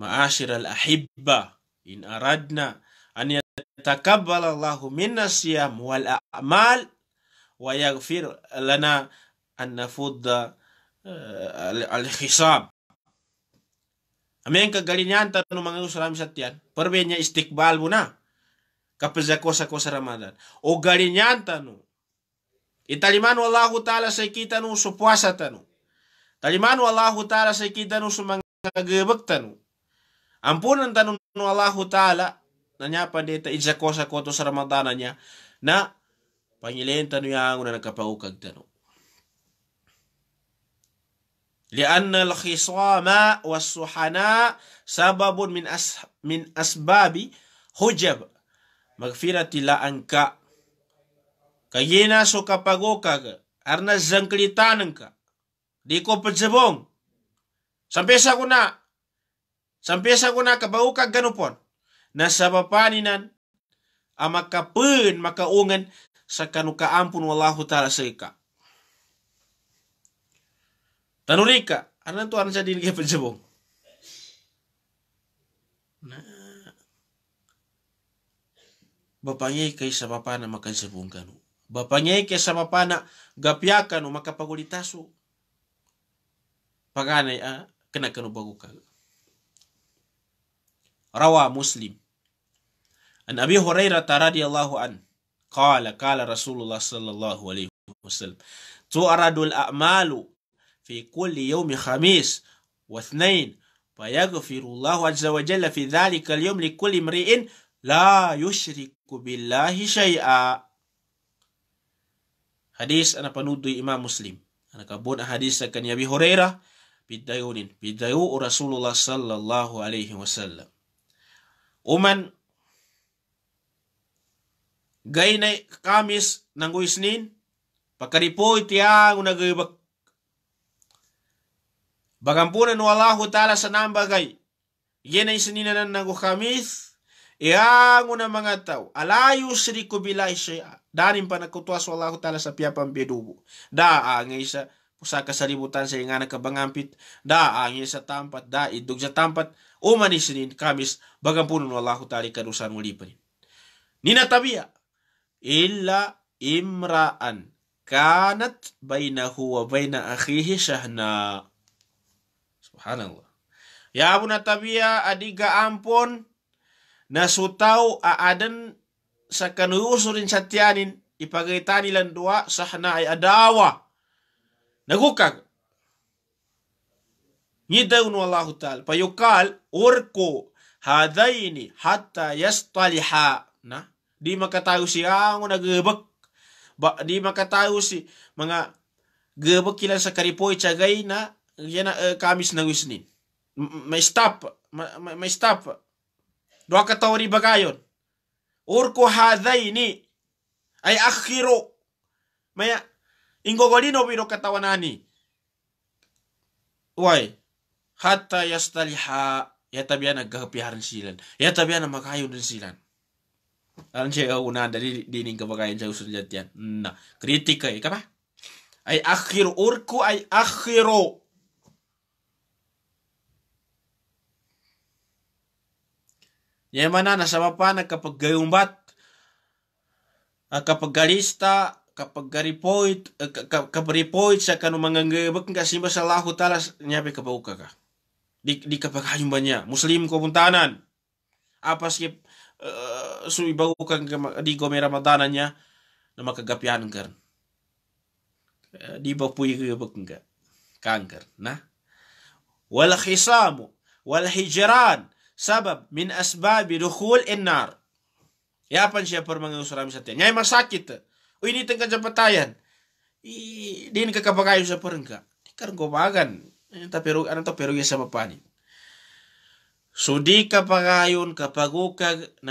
ma'ashir al-ahibba in aradna an yatakabbal Allahu minna siyam wal a'mal wa yaghfir lana an eh, al-hisab Amin kagalinyan tanong mga usrami satyan. Perbenya istikbal buna. na. kapazako sa ramadan. O garinyantanu. Italimanu Allahu Ta'ala sa kita ikitanu supuasatanu. Talimanu Allahu Ta'ala sa ikitanu sa mga gabagtanu. Ampunan tanong no Allahu Ta'ala na niya pa dito ijako sa koto sa ramadana niya na pangilayin tanong yang na nagkapaukag tanong. لأن الخصام والصحناء سبب من أس من أسباب حجب magfiratila anka kayena kapagoka arna zangklitan ka di ko pejebong sampai sa kuna sampai sa kuna kabauka ganupon na sabapaninan maka makaungan sa kanuka ampun wallahu taala seka tanurika anan tuan sa dinigay pejebong nah bapanyai kaisabapana makaisabungkanu bapanyai kaisabapana gapiakanu makapagulitasu paganai a kanakanu bagukaga روى مسلم عن أبي هريرة رضي الله عنه قال قال رسول الله صلى الله عليه وسلم تعرض الأعمال في كل يوم خميس واثنين فيغفر الله عز وجل في ذلك اليوم لكل امرئ la yushriku billahi syai'a. Hadis ana panudoy Imam Muslim. Ana kabun hadis sa kanya Hurairah bidayunin bidayu Rasulullah sallallahu alaihi wasallam. Uman gay na kamis nanggo isnin pakaripo tiang nagibak bagampunan wallahu taala sa nambagay. Yan ay isnin nanggo kamis yang una mangatau ala yusriku billahi syai'a darin panakutwa wallahu taala sa piapam bedubu da angisa pusaka salibutan sa ingana ka bangampit da angisa tampat da idug sa tampat umani sinin kamis bagampunon wallahu taala kadusan mulipan nina tabia illa imra'an kanat baina huwa baina akhihi syahna subhanallah ya abuna natabia adiga ampun nasutau aadan sakanuusurin satyanin ipagaitani lan dua sahna ay adawa nagukag nyidaun wallahu ta'ala payukal urku hadaini hatta yastaliha nah di makatayo si ang naggebek ba di makatayo si mga gebek kila sa karipoy tagay na yana uh, eh, kamis na wisnin may stop may stop dua katawari bagayon. urku hadai ni ay akhiro maya ingogodi no biro katawanani. Why? Hatta yastaliha ya tabian silan. Ya tabian na makayon din silan. Alam siya yung unahan oh, dali dining kabagayan dari usunod yan. Na, kritika eh. nah Ay akhiro. Urko ay akhiru. urku ay akhiro. sa mana na kapag gayumbat, eh, kapag galista, kapag garipoit, ripoit eh, sa kanu manganggabag ka simba sa lahu talas kapag uka ka. Di, di kapag hayumba niya. Muslim ko puntanan. Apas kip uh, eh, suibaw di gome ramadanan niya na makagapyan kan. Di ba po yung ka? Kanker, na? Wal khisamu, wal hijaran, sabab min asbabi dukhul innar. Yapan ya, siapa permangang surami sa Nyai masakit. Oh ini tengka japatayan. I, din ka kapakayo sa perengka. Di Tapi anu Tapirug, ano to perugya sa papani. Sudi di kapakayon kapagukag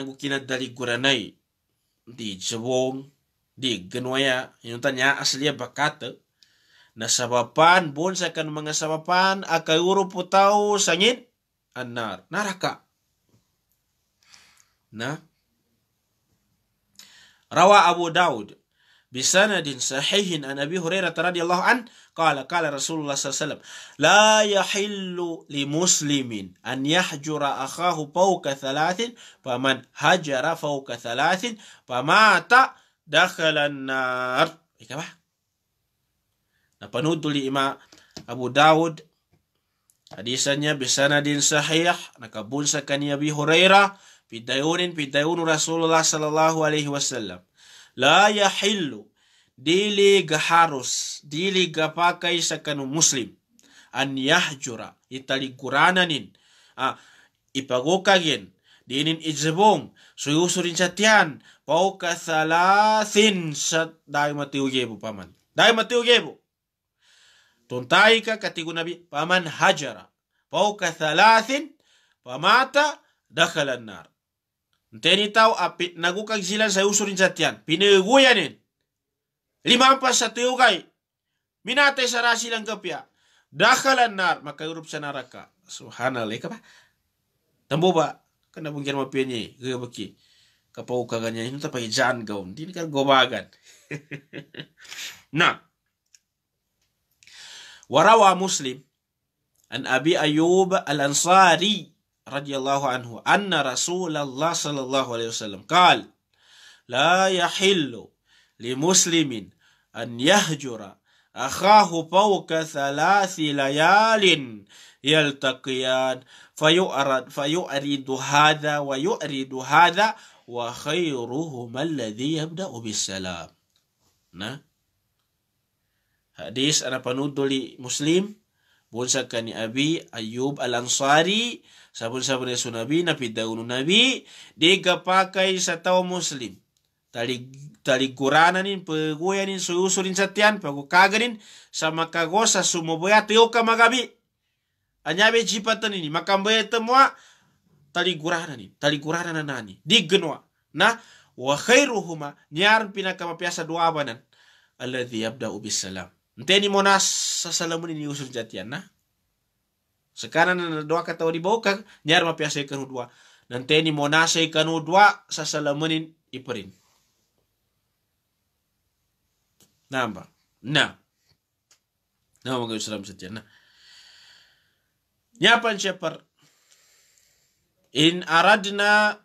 dari guranai. Di jebong, di genwaya. Yang tanya asliya Nah Nasabapan, bonsakan saya akan mengasabapan. akayuro urup putau sangit, النار نارك نا روى أبو داود بسند صحيح عن أبي هريرة رضي الله عنه قال قال رسول الله صلى الله عليه وسلم لا يحل لمسلم أن يحجر أخاه فوق ثلاث فمن هجر فوق ثلاث فمات دخل النار Nah, penuh tuli Imam أبو داود hadisannya din sahih nakabunsa kani bi Hurairah bidayunin bidayun Rasulullah sallallahu alaihi wasallam la yahillu dili gaharus dili gapakai sakanu muslim an yahjura a ah, ipagokagen dinin ijebong suyusurin satian pau kathalathin sat dai gebu paman dai gebu tuntaika katika nabi faman hajara fauka thalathin pamata dakhala nar nteni tau api naguka zilan saya usurin satian pineguyanin lima pas satu gai minate sarasi lang kapya dakhala nar maka urup sanaraka subhanallah eh, ka ba kena bungkir kana mungkin mapianye gabaki kapau kaganya ini tapi jangan gaun ini kan gobagan nah وروى مسلم عن أبي أيوب الأنصاري رضي الله عنه أن رسول الله صلى الله عليه وسلم قال لا يحل لمسلم أن يهجر أخاه فوق ثلاث ليال يلتقيان فيؤرد, فيؤرد هذا ويؤرد هذا وخيرهما الذي يبدأ بالسلام نعم Hadis ana panuduli Muslim bonsa kani Abi Ayub Al-Ansari sabun-sabun esu Nabi napi daunu Nabi dega pakai satau Muslim tali tali gurananin pegoyanin susurin satian pagu kagarin sama kagosa sumoboya teoka magabi anyabe jipatan ini makam boya temua tali gurananin tali di genoa, nah wa khairuhuma nyar pina kama piasa dua abanan alladhi yabda'u bisalam Nteni monas sasalamun ini usul jatiana. Sekarang nana doa kata wadi bauka nyar ma piasa ikan udua. Nanteni monas ikan udua sasalamun iperin. Namba. Na. Na salam jatian na. Nyapan siapar. In aradna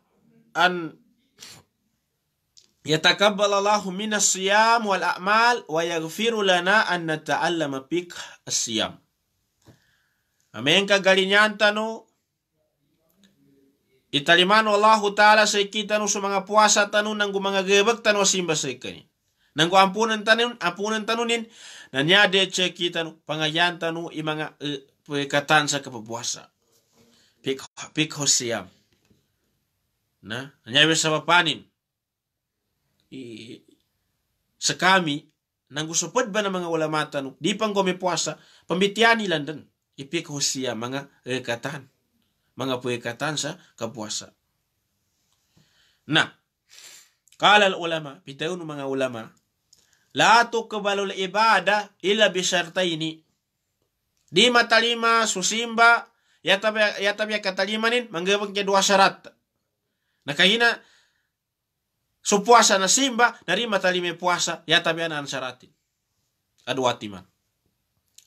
an Yatakabbalallahu minas siyam wal a'mal wa yaghfiru lana an nata'allama fiqh siyam. Amen ka galinyantano italimano Allahu Ta'ala sekitanu sa mga puasa tanu nang gebek tanu simba sekani. Nang ampunan tanu, ampunan tanunin nanya de cekitanu pangayan tanu i mga pekatan sa kapapuasa. Fiqh fiqh siyam. Na, nanya sa papanin sekami kami nang bana ba ng mga ulama di panggome puasa pambitiani lang din ipikho siya mga rekatan manga puekatan sa kapuasa na kala ulama pitayon ng ulama la kebalul ibada ila bi ini di Lima susimba yatabya kata lima nin manggabang dua syarat nakahina So puasa na simba, narima talime puasa, yatabian ang saratin. Adwati man.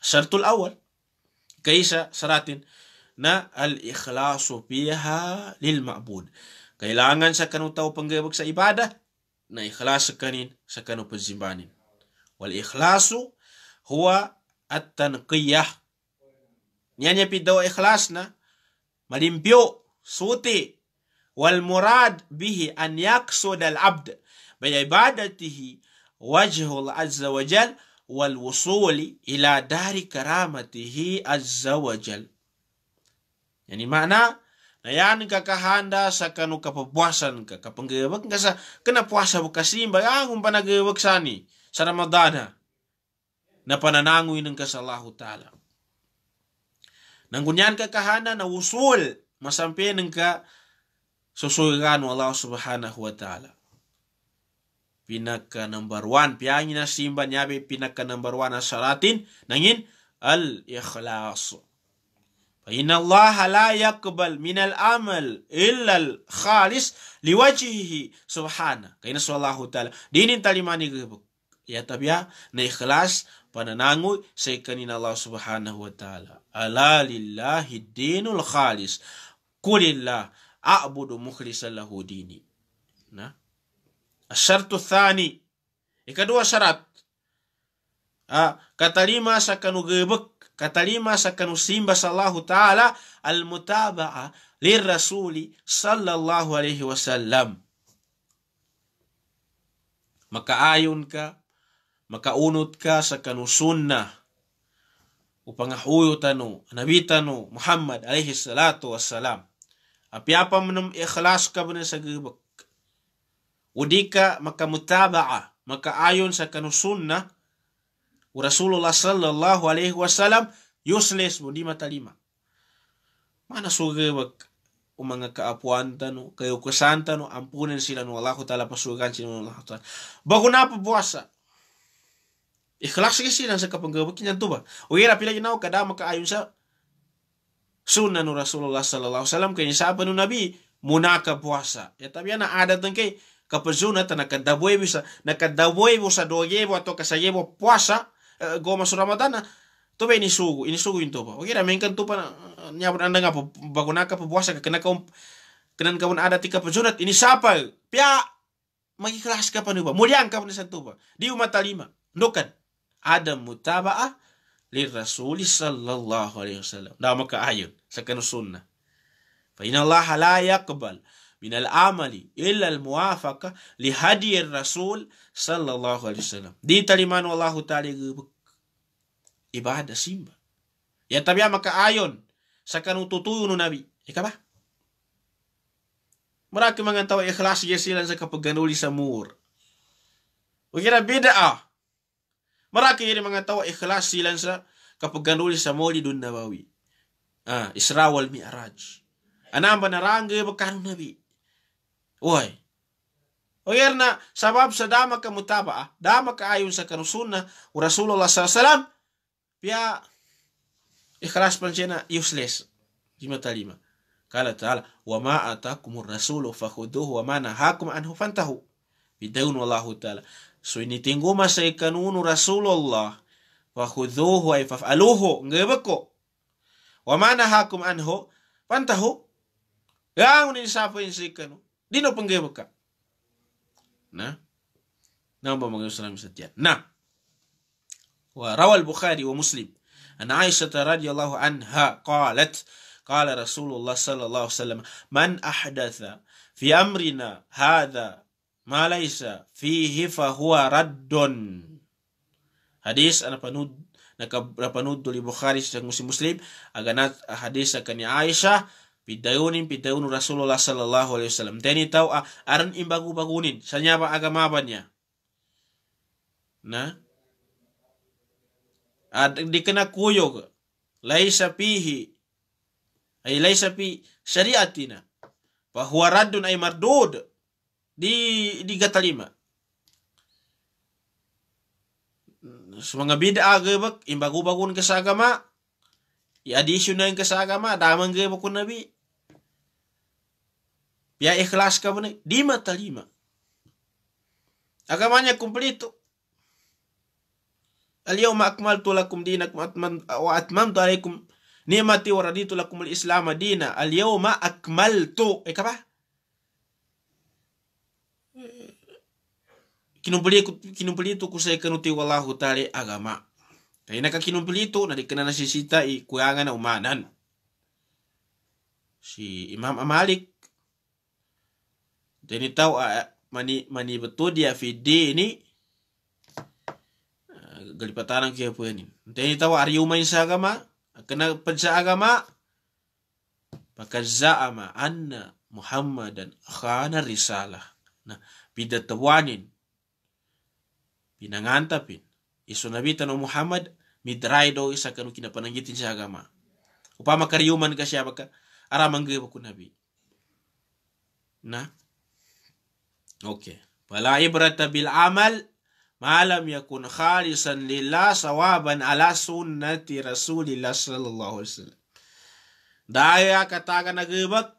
Sartul awal, kaysa saratin, na al-ikhlasu piha lil ma'bud. Kailangan sa kanu tao panggabag sa ibadah, na ikhlas kanin sa kanu kanupazimbanin. Wal ikhlasu huwa at tanqiyah. Niyan niya pidaw ikhlas na malimpyo, suti, والمراد به أن يقصد العبد بعبادته وجهه عز وجل والوصول إلى دار كرامته عز وجل يعني معنى na yan kakahanda sa kanu kapapuasan ka kapanggawag ka sa kanapuasa mo kasi bayangong panagawag sani sa Ramadana na pananangoy ng kasalahu tala. Nang kunyan kakahanda na usul masampi ng ka sesuai dengan Allah Subhanahu wa taala pinaka number one na simba nyabi, pinaka number one asaratin nangin al ikhlas فإن Allah لا يقبل minal amal إلا khalis لوجهه subhana. كأن الله ta'ala. Dinin talimani gebuk ya tabia na ikhlas pananangu sa Allah subhanahu wa ta'ala ala lillahi dinul khalis kulillah a'budu mukhlishan lahu dini nah asyartu thani ikadua syarat ah kata lima sakanu gebek kata lima sakanu simba sallahu taala al mutaba'a lirrasuli sallallahu alaihi wasallam maka ayun ka maka unut ka sakanu sunnah upang tanu nabi tanu Muhammad alaihi salatu wassalam అప్యాపమునం ikhlas ka man sa gibak. Udika maka mutaba'a, maka ayon sa kanusunna, o Rasulullah sallallahu alaihi wasallam, useless mo, di matalima. Mana sugibak o mga kaapuan tanu, kayo kasan tano, ampunan sila no Allah ta'ala pasugan sila no Allah ta'ala. tala. Bago na pa buwasa, ikhlas ka sila sa kapanggabak kinyan to ba? O hirap pila yun ako, kada makaayon sa sunnah Rasulullah sallallahu alaihi wasallam ke insabanu nabi munaka puasa ya tapi ana ada tengke ka pezuna tana bisa na ka bisa, busa doye bo to puasa eh, goma su ramadana nah, to be ini sugu ini sugu into ba Oke ramen kan tupa nah, eh, nyabun anda ngapa bagunaka puasa kena kaum kena kawan ada tika pezuna ini siapa pia magi kelas kapan angka pun satu santuba di umat talima Nukan. ada mutabaah للرسول صلى الله عليه وسلم dah maka ayat sakana sunnah fa inna Allah la yaqbal من العمل إلا الموافقة لهدي الرسول صلى الله عليه وسلم دي تريمان والله تعالى ibadah simba ya tabia maka ayon sakanu tutuyu nu nabi ikaba mereka mengantawa ikhlas yesilan sakapaganuli samur ukira bid'ah Mereka yang mengatau ikhlas silansa sa uli sa moli dun nabawi. Ah, Isra wal Mi'raj. Anam banarangge bekan nabi. Woi. Oyer na sabab sa dama ka mutabaa, dama ka ayun sa kanusuna u Rasulullah SAW, pia ikhlas pansena useless. Lima talima. Kala ta'ala, wa ma atakumur rasulu fakhuduhu wa ma nahakum anhu fantahu. Bidaun wallahu ta'ala. tinggu masa ikan unu rasulullah wa khudhuhu ay faf'aluhu ngebeko wa mana hakum anhu pantahu yang ni sapa yang sikan. dino penggebeka nah Nampak mengenai يسلم setia. Nah. Wa rawal Bukhari wa Muslim. An Aisyah radhiyallahu anha qalat qala Rasulullah sallallahu الله عليه وسلم من أحدث في أمرنا ma laysa fihi huwa raddun. Hadis na panud nakab nakapanud li Bukhari sa Muslim Muslim aganat hadis sa kani Aisha pidayunin pidayunin Rasulullah sallallahu alaihi wasallam deni taw ah, aran imbagu-bagunin sa niya ba agamaban niya na at di kana kuyog laisa fihi ay laisa fi syariatina pahuwaradun ay mardud di di Talima. lima semangat beda agak imbago-bagon kesagama ya di i-addition kesagama yung ka nabi. ya ikhlas kamu nih di mata lima Agamanya kumplito. Al-yawma akmaltu lakum nak wa atmamtu alaikum ni'mati wa raditu lakum al-islam dina. Al-yawma akmaltu. eh ba? ku kusay kanuti wallahu tali agama. Kaya nakakinumpelito na nadi ka na nasisita ikuyangan na umanan. Si Imam Amalik dan tahu mani mani betul dia fidi ini uh, galipatan ang kaya po yan. Dan sa agama kena pensa agama maka za'ama anna dan khana risalah. Nah, bidat tawanin Pinangantapin. Isunabitan o Muhammad, midray do isa kanu kinapananggitin sa agama. Upama karyuman ka siya baka, aramang gaya ko nabi. Na? Okay. Wala ibrata bil amal, malam yakun khalisan lillah sawaban ala sunnati rasulillah sallallahu alaihi wasallam. Daya katakan nagibak,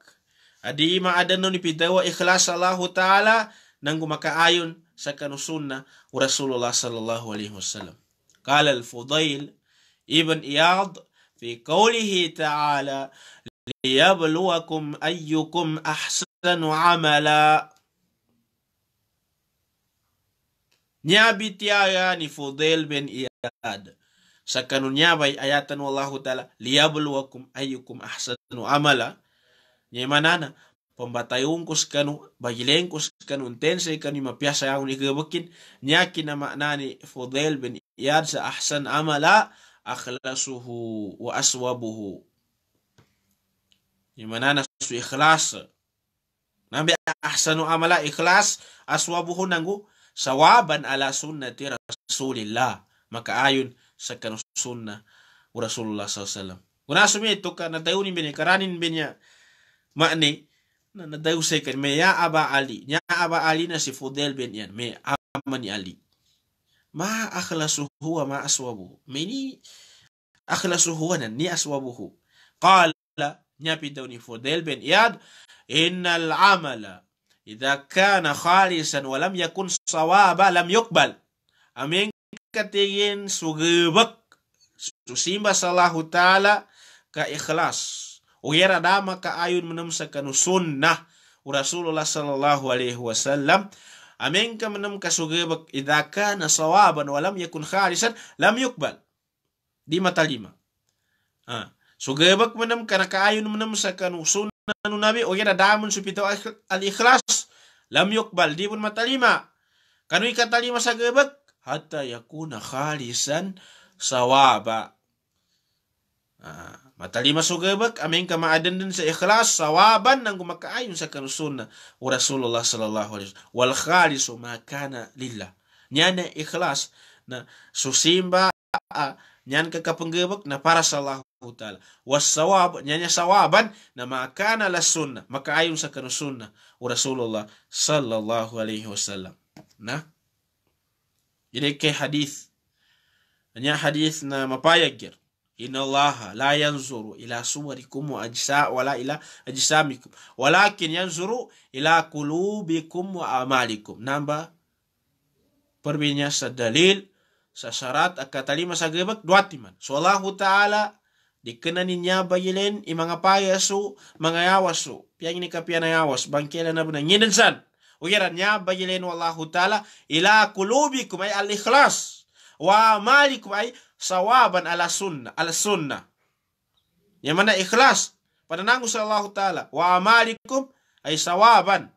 adi maadano ni pidawa ikhlas Allah Ta'ala nang gumakaayon سكنوا سنة ورسول الله صلى الله عليه وسلم قال الفضيل ابن إياض في قوله تعالى ليبلوكم أيكم أحسن عملا Nyabi tiaya ni Fudail bin Iyad. Sa kanunya bay ayatan wallahu ta'ala liyabluwakum ayyukum ahsanu amala. Nyamanana pambatayong ko sa kanu, bagileng ko sa kanu, tense kanu, mapiasa ang igabakin, niya kinamakna ni bin Iyad sa ahsan amala, akhlasuhu wa aswabuhu. Yung manana su ikhlas. Nabi ahsanu amala ikhlas, aswabuhu nangu, sawaban ala sunnati Rasulillah. Makaayon sa kanu sunna Rasulullah sallallahu alaihi wasallam. Kung nasumi ito ka, natayunin ba karanin ba maani, na na dau sekan me ya aba ali nya aba ali na si fudel ben yan me amani ali ma akhlasu huwa ma aswabu meni akhlasu huwa na ni aswabu hu qala nya pidoni fudel ben yad innal amala idha kana khalisan wa lam yakun sawaba lam yuqbal amin katingin sugebek susimba sallahu taala ka ikhlas Ugera dama ka ayun menem sakanu sunnah Rasulullah sallallahu alaihi wasallam amen ka menem ka kasugabak idaka na sawaban walam yakun khalisan lam yukbal. di mata lima ah sugabak menem kana ka ayun menem sakanu sunnah nabi ugera damun supito al ikhlas lam yukbal di pun mata lima kanu ikata lima sagabak hatta yakuna khalisan sawaba ah matalima sugabak amin kama adan din sa ikhlas sawaban nang gumakaayon sa kanusuna o Rasulullah sallallahu alaihi wasallam wal khalisu ma kana lillah nyana ikhlas na susimba a nyan kakapanggabak na para sa Allah taala was sawab nyanya sawaban na makana la sunnah. makaayon sa kanusuna o Rasulullah sallallahu alaihi wasallam na ini ke hadith nya hadith na mapayagir inna allaha la yanzuru ila suwarikum wa ajsa wala ila ajsamikum walakin yanzuru ila qulubikum wa amalikum namba perbinya sadalil sasarat akatalima masagebak dua timan sallahu taala dikenani nyaba yelen imanga yesu, mangayawasu piang ini kapian ayawas bangkela na buna ngidan san uyaran nyaba wallahu taala ila qulubikum ay al ikhlas wa amalikum ay sawaban ala sunnah ala sunnah yang mana ikhlas pada nangu sallallahu taala wa amalikum ay sawaban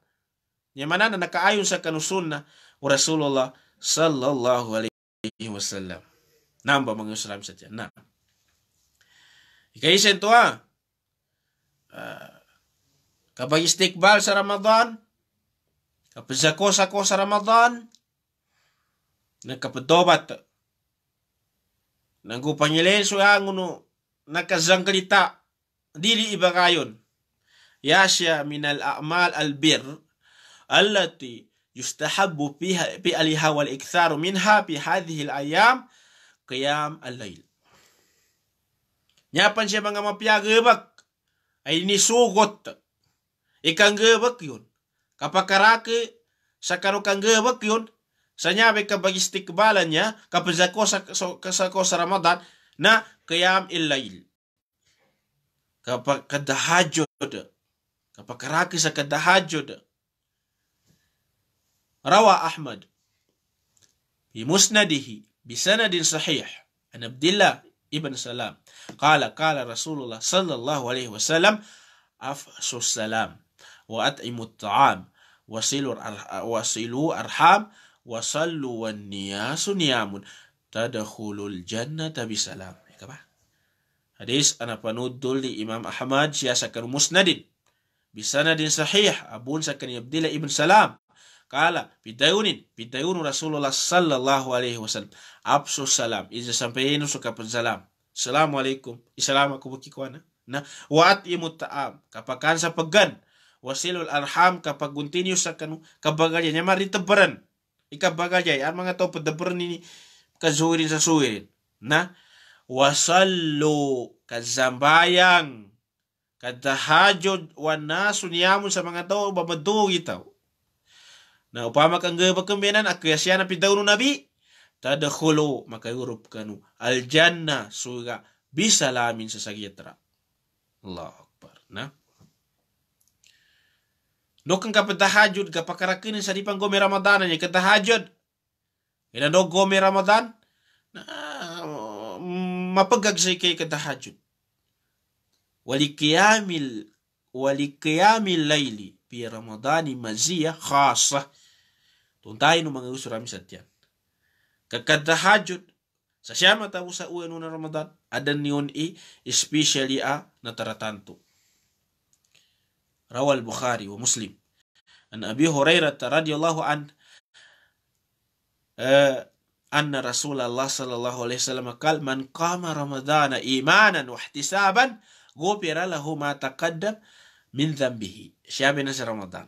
yang mana nakaayon sa kanu sunnah Rasulullah sallallahu alaihi wasallam namba mga Islam saja. tiyan na ikaisin to ha uh, kapag istikbal sa Ramadan kapag sako-sako sa Ramadan nagkapadobat Nanggu pangileso yanguno nakazangkalita dili iba kayon. Yasya minal a'mal albir allati yustahabbu fiha bi aliha wal iktharu minha fi hadhihi al ayyam qiyam al layl. Nyapan siya mga mapiyagebak ay nisugot. Ikang gebak yun. Kapakarake sa karukang gebak yun sa nyabi ka bagi stikbalan niya kapag sa sa, sa, sa, sa Ramadan na kayam ilayil. Kapag kadahadyo da. Kapag karaki sa Rawa Ahmad. Imusnadihi. Bisana din sahih. An Ibn Salam. Kala kala Rasulullah sallallahu alaihi wasallam. Afsus salam. Wa at'imut ta'am. Wasilu arham wasallu wan niyasu niyamun tadkhulul jannata bisalam ka hadis ana panuddol di Imam Ahmad siya sa musnadin bisanadin sahih abun Sakan kan ibn Salam kala bidayunin bidayun Rasulullah sallallahu alaihi wasallam absu salam iza sampayin su kapan salam Assalamu alaikum isalam buki bukikwana na waat imut taam kapakan sa wasilul arham kapag continue sa kanu kabagayan nyamari maritebaran ikabagajay ang mga tao padabor ni kasuhirin sa suhirin na wasallu kazambayang kadahajod wana niyamun sa mga tao bamadungog itaw na upama ang gabag aku yasiana na pidaw nabi tadakhulu makayurup kanu aljanna suga bisa sa sagitra Allah Akbar nah. Dokeng ka pentahajud ka pakarakin sa dipang gome Ramadan nya ketahajud. Ina do gome Ramadan na mapagag sa kay ketahajud. Walikiyamil walikiyamil layli pi Ramadan maziya khasa. Tuntayin ng mga usurami sa tiyan. Kakatahajud sa siyama tau sa uwan Ramadan adan niyon i especially a nataratanto. Rawal Bukhari wa Muslim. عن أبي هريرة رضي الله عنه أن رسول الله صلى الله عليه وسلم قال من قام رمضان إيمانا واحتسابا غفر له ما تقدم من ذنبه شابنا رمضان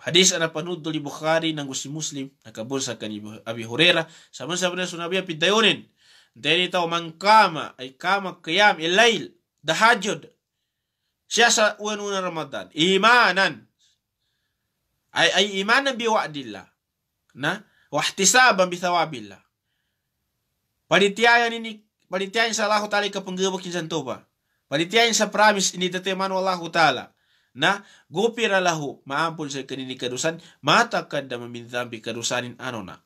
Hadis ana panud li Bukhari nang gusi Muslim nakabun sa kan Abi Hurairah sama sa bana sunabi pidayonin deni taw man kama ay kama qiyam ilail dahajud siasa wan una ramadan imanan ay ay imanan bi wa'dillah na wa ihtisaban bi thawabillah paritiyan ini paritiyan sa Allah taala ka penggawa kinsan toba paritiyan sa pramis ini tetemanu Allah taala na gopira lahu maampun sa kanini kadusan mata kadda min dhambi kadusanin anona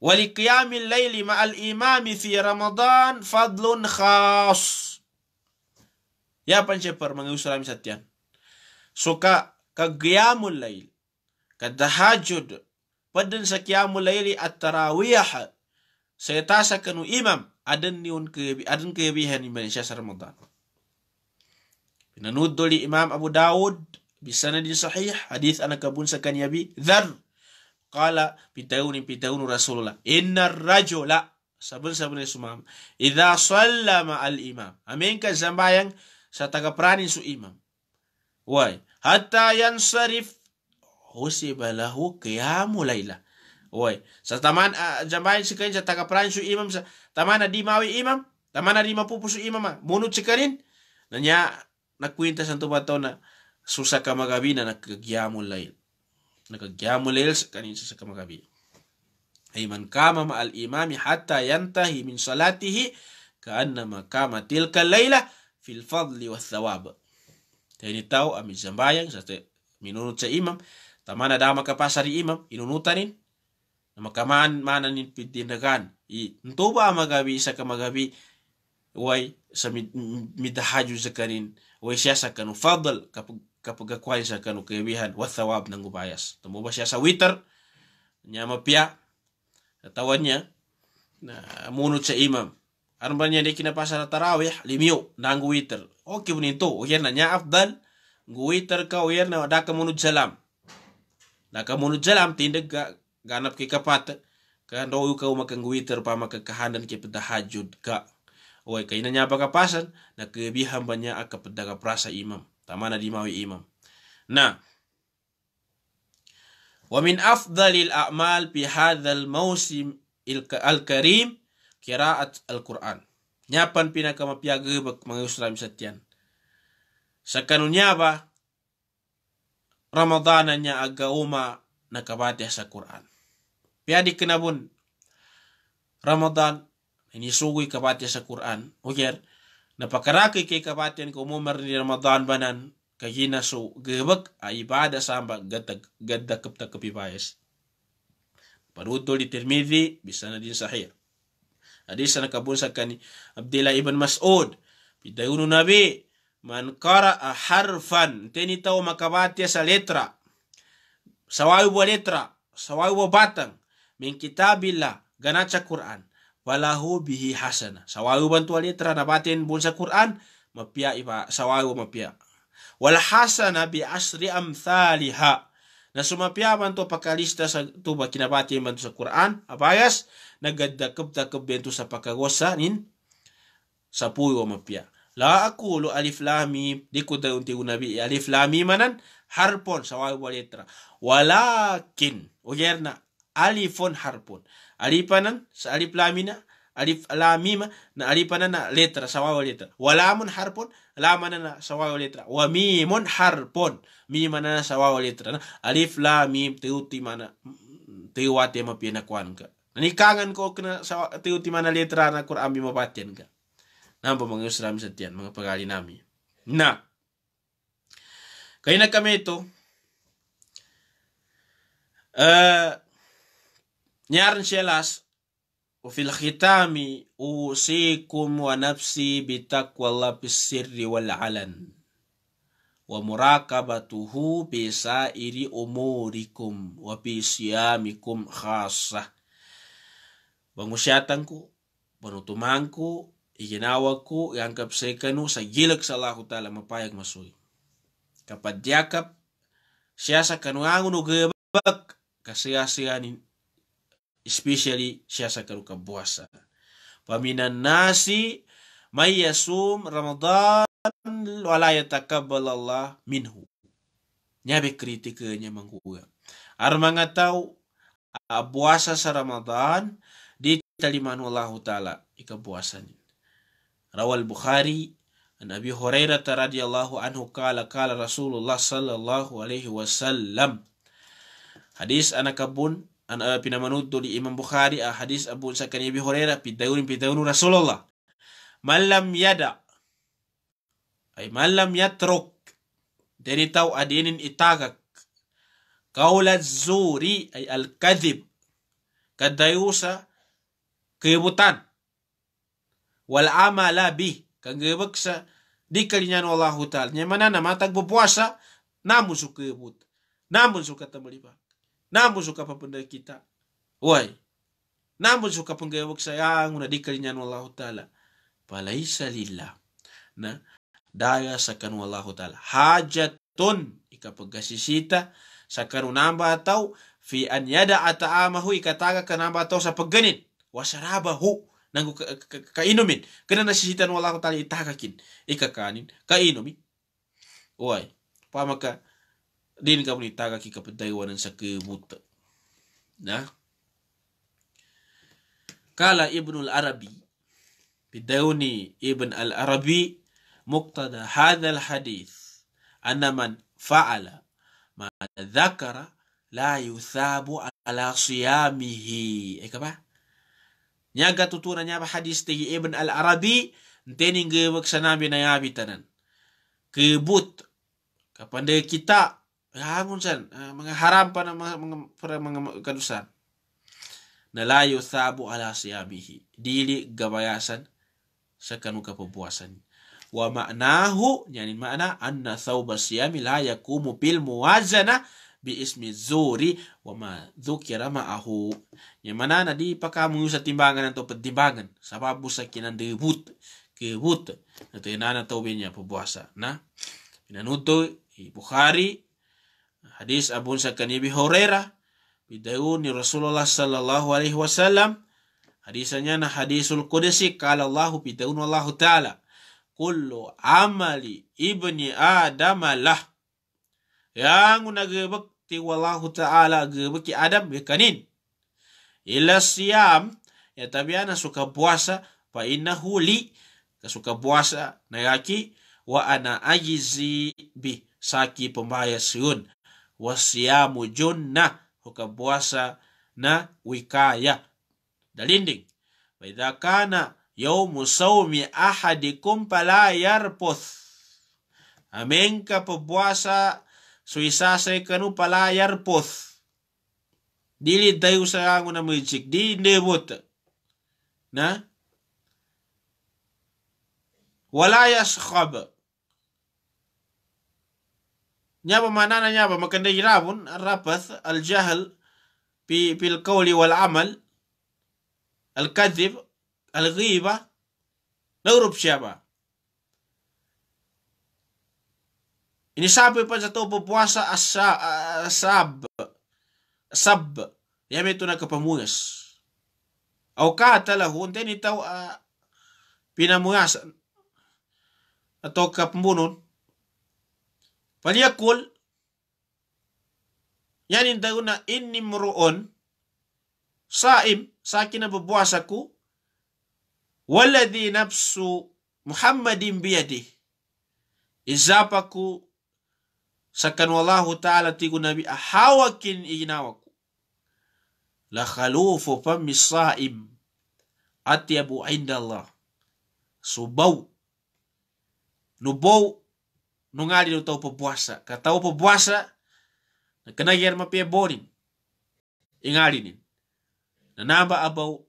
Walikiyamil laili ma'al imami fi Ramadhan fadlun khas. Ya pancepar mengusulami satyan. Suka kagiyamul lail. Kadahajud. Padan sa qiyamul laili at-tarawiyah. Saya tasa kanu imam. Adan niun kebi adan kebihan Indonesia sa Ramadhan. Pinanuddo li Imam Abu Dawud. Bisanadin sahih. Hadith anak kabun sa kanyabi. Dharr kala pitauni pitaunu Rasulullah. Inna rajula sabun sabun sumam. Idza sallama al imam. Amenka zambayang sa tagapranin su imam. Why? Hatta yansarif husiba lahu qiyamu laila. Why? Sa taman uh, ah, zambayang sikarin sa su imam sa tamana di mawi imam. Tamana di su imam. Ma. Ah, munut Nanya nakwinta sa na susaka magabina na qiyamu laila jaamuleel kaniinsa sakama qabi ay man kama ma al imami hatta yantahi min salatihi kaannama kama tilka layla fil fadli wa thawab teni tau ami zambayang sate minunut sa imam tamana dama ka pasari imam inunutanin makaman mananin pidinagan i ntuba magabi sa kamagabi way sa midahaju zakanin way siya sa kanu fadl kapag kapagkakwai sa kanu kaibihan wathawab ng ubayas. ba siya sa witer, niya mapia. katawan niya, na munod sa imam. Ano ba niya di kinapasa na tarawih, limiyo, na ang witer. Okay mo nito, o yan na niya afdal, witer ka o yan na daka munod salam. Daka munod lam. tindag ka, ganap kay kapat, ka do'y ka umakang witer pa makakahanan kay pedahajud ka. apa kay na niya pagkapasan, nakibihan ba niya akapadagaprasa imam maana dimawi imam na wa min afdalil a'mal fi hadzal mausim al-karim qiraat al-Qur'an nyapan pina kama piaga bak mangusram setian sakanunya ba ramadananya agauma nakabati sa Qur'an piadi kenabun Ramadan ini sugui kabati sa Quran. Ujar, pakaraki kay kapatyan ko mumar ni Ramadan banan kayina so gebek a ibada samba gatag gadda kapta kapipayas. Parudol di Tirmidhi bisa na din sahih. Hadis na kabunsa kani Abdullah ibn Mas'ud bidayuno nabi man qara'a harfan teni taw makabati sa letra sawai bo letra sawai bo batang min kitabillah ganacha Quran falahu bihi hasana sawayu bantu ali terhadap bunsa Quran mapia ipa sawayu mapia wal hasana bi asri amthaliha na pia bantu pakalista sa tu bakinabati bantu sa Quran abayas nagadakab takab bentu sa pakagosa nin sapuyo mapia la lu alif lam mim dikuda unti nabi alif lam mim manan harpon sawayu letra walakin ujerna oh, alifon harpon alipanan sa alif lamina alif lamima na alipanan na letra sawawa letra walamun harpon lamana na sawawa letra wa mimun harpon mimana na sawawa letra na alif lamim teuti mana teuwate mapina kuan ka Nanikangan ko kena sawa teuti mana letra na Quran bimapatian ka Nampak mga usram setian mga pagali nami na kaya na kami ito uh, eh, nyarin shelas fil khitami usikum wa nafsi bitakwa Allah bisirri wal alan wa muraqabatuhu iri umurikum wa bisiyamikum khasah bangusyatanku penutumanku iginawaku yang kapsaikanu sa gilak sa Allah ta'ala mapayak masuhi kapadyakap siya sa kanuangun ugebak kasiasianin especially syasakaruka puasa peminan nasi may yasum ramadan wala yatakabbalallah minhu nyabe kritikanya mangkuga ar mangatau a puasa sa ramadan di talimanu Allah taala ikapuasan rawal bukhari an abi hurairah radhiyallahu anhu kala kala rasulullah sallallahu alaihi wasallam hadis anak kabun an uh, eh, pina manuddo li imam bukhari a eh, hadis abu sakani pi horera pi pidayunu rasulullah malam yada ay malam yatruk dari tau adinin itagak kaula zuri ay al kadhib kadayusa kebutan wal amala bi kagabaksa di kalinyan Allah taala nyamana na bu puasa namun suka kebut namun suka temelipa Nambu suka papanda kita wai Nambu suka pangayawaksa sayang. una dikarinyan Allah taala palaisa lillah na daya sakan Allah taala hajatun pegasisita. sakanu namba atau fi an yada ata'amahu ikataga ka kanamba atau sa pagganin wasarabahu nanggu kainumin kana nasisitan Allah taala Ika kanin. kainumin wai pamaka Din kamu boleh tarah kika pedai wanan saka muta. Nah. Kala Ibn Al-Arabi. Bidawni Ibn Al-Arabi. Muqtada hadhal hadith. Anna man fa'ala. Ma dhakara. La yuthabu ala siyamihi. Eka eh, ba? Nyaga tuturan nyaba hadis tegi Ibn Al-Arabi. Nteni ngebaksa nabi na yabi tanan. Kebut. Kapanda kitab. Hangun san eh, mengharam pada kedusan. nelayu sabu ala siyabihi. Dili gabayasan sekanuka pepuasan. Wa maknahu, yani makna anna sawba siyami la yakumu pil muwazana bi ismi zuri wa ma dhukira ma'ahu yang mana nadi di pakamu sa timbangan atau pertimbangan sebab sakinan debut kebut atau nana binya pepuasa nah ibu Bukhari Hadis Abu Sa'id Abi Hurairah bidauni Rasulullah sallallahu alaihi wasallam hadisnya na hadisul qudsi qala Allahu bidauni Allah taala kullu amali ibni adam lah yang unagabak ti wallahu taala gebeki adam bekanin illa siam ya tabiana suka puasa fa innahu li suka puasa na yaki wa ana ajizi bi saki pembayar siun wasiyamu junna hukapuasa na wikaya dalinding waidha kana yawmu saumi ahadikum pala yarpoth ameng kapapuasa suisasay kanu pala yarpoth dili dayo sa ango na magic di nebot na wala yaskhab nyaba manana nyaba makanda irabun rapas al jahal pi pil kauli wal amal al kadib al ghiba urup siapa ini sabi pa jatuh puasa asa sab sab ya metu na kapamuyas au kata lah hunten itau uh, pinamuyas atau kapamunun فليقل يعني دعونا إني مرؤون صائم ساكنة ببواسكو والذي نفس محمد بيده إزابكو سكن الله تعالى تيقو نبي أحاوكين إيناوكو لخلوف فم الصائم أطيب عند الله سبو نبو nungali do tau puasa ka tau puasa na kanagyan mapia borin na namba abau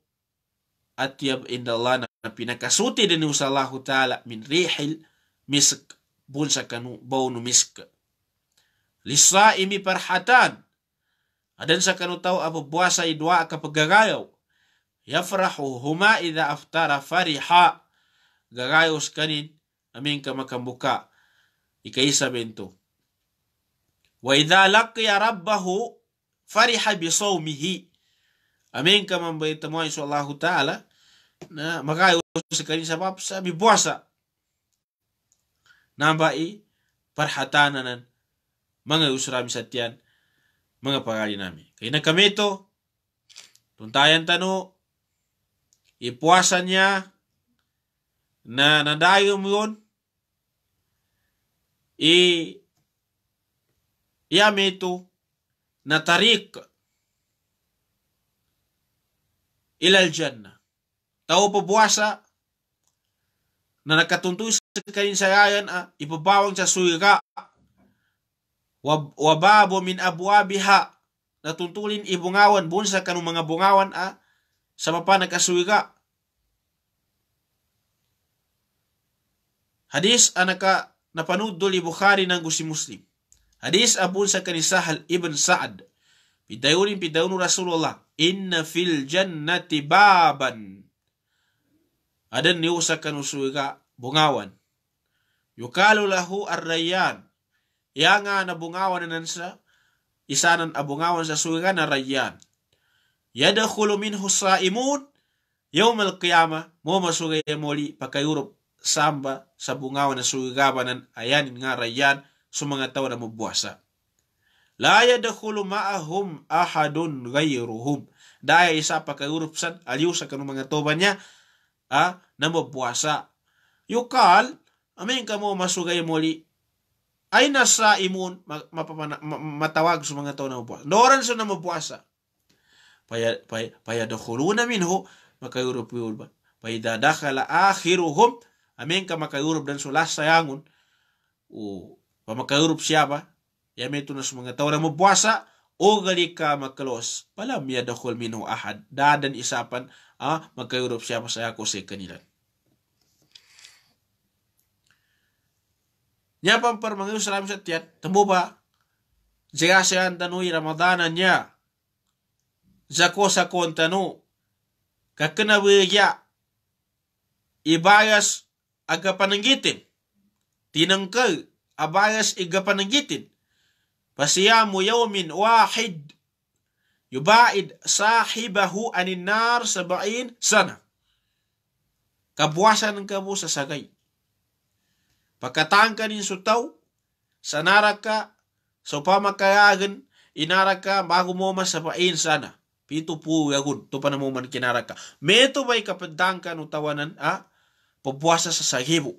atiab indallah na kasuti din usallahu ta'ala min rihil misk bunsa kanu baunu misk imi parhatan adan sa kanu tau apa puasa idwa ka pegagayau? yafrahu huma ida aftara fariha gagayus kanin amin ka makambuka Ikaisa 20. Wa idha laqiya rabbahu fariha bi sawmihi. Amin kama baita mo insyaallah taala na makayo sa kanin sa pap sa bibuasa. Nabai usra mga usrami satyan mga pangali namin. Kaya na kami ito, tuntayan tano, ipuasan niya na nadayo mo yun, i ياميتو na tariq ila al-jannah. Tao pabuwasa na nakatuntoy sa kaninsayayan a ah, ibabawang sa suira wab, wababo min abwabiha natuntulin ibungawan buon sa kanong mga bungawan a ah, sa mapa nagkasuira. Hadis anaka ah, napanuddo li Bukhari ng si Muslim. Hadis abun sa kanisahal Ibn Sa'ad. Pidayunin pidayunin Rasulullah. Inna fil jannati baban. Adan niyo sa kanusuga bungawan. Yukalo lahu arrayan. Iya nga na bungawan na sa isanan abungawan sa suga na rayyan. Yadakhulu minhu sa'imun yawm al-qiyamah mo masugay moli pakayurop samba sa bungawan na sugabanan ayanin nga rayan sa mga tao na mubuwasa. La yadkhulu ma'ahum ahadun ghayruhum. Dahil isa pa kaurupsan aliw sa kanong mga toba niya ah, na mabuwasa. Yukal, amin kamo masugay muli ay nasa imun mapapana, matawag sa mga tao na mabuwasa. Doran sa na mabuwasa. Paya, paya, paya minho, makayurupiyul ba? Paya dadakala akhiruhum Amin ka urub dan sulas sayangon o pamakayurob siya ba yame ito na mga tao na oh o gali ka makalos palam yadakol minho ahad dadan isapan ah, makayurob urub siapa saya ko sa kanila Nya pampar mangius salam sa tiat, tembo ba? Jika siya tanui Ramadanan niya, zako sa kontanu, kakana bagya, ibayas aga pananggitin. Tinangkal, abayas iga pananggitin. Pasiyamu yawmin wahid yubaid sahibahu aninar sabain sana. Kabuasan ng mo sa sagay. Pagkatangka nin sutaw, sanara ka, sa pamakayagan, inara ka, bago mo masabain sana. Pito po yagun, to pa naman kinara ka. Meto ba'y kapantangka no tawanan, ah? pepuasa sesaji bu.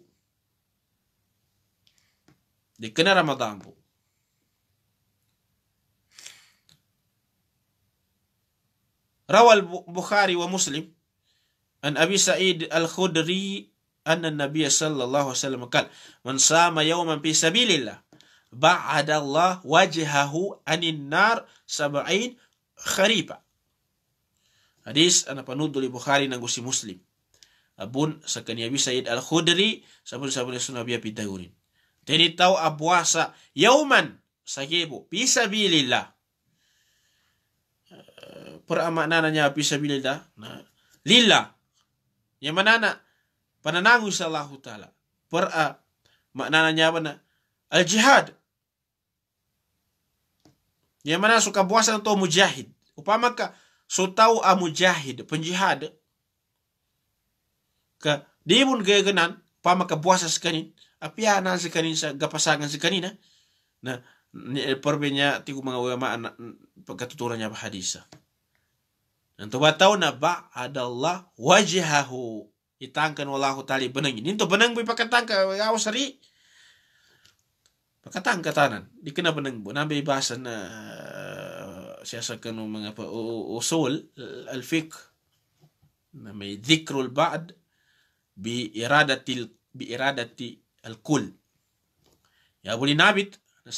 Di kena Ramadan bu. Rawal Bukhari wa Muslim an Abi Sa'id al-Khudri anna Nabiya sallallahu alaihi wasallam kal man sama yawman fi sabilillah ba'ada Allah wajhahu anin nar sab'ain kharifa. Hadis anak penuh dari Bukhari nanggusi Muslim abun bisa id al-Khudri sabun sabun sunabia pitagurin dari tau abuasa ah yauman sakibu bisabilillah bisa eh, bisabilillah nah lillah yang mana nak pananangu salah taala per ah, maknanya apa nak al jihad yang mana suka puasa atau mujahid upama ka so tahu a ah mujahid penjihad ka gaya ganan pama ka buasa sekanin eh? na sekanin eh, sa gapasangan sekanina na perbenya tiku mga ulama pagkatuturan ba ya hadisa nanto batau na ba adallah wajhahu itangkan wallahu tali benang ini to benang bi pakatang ka aw sari pakatang katanan di kena benang bu nabi bahasa na eh, siasa kanu mengapa, usul al fiqh na may dhikrul ba'd bi iradati bi iradati al kul ya buli nabit na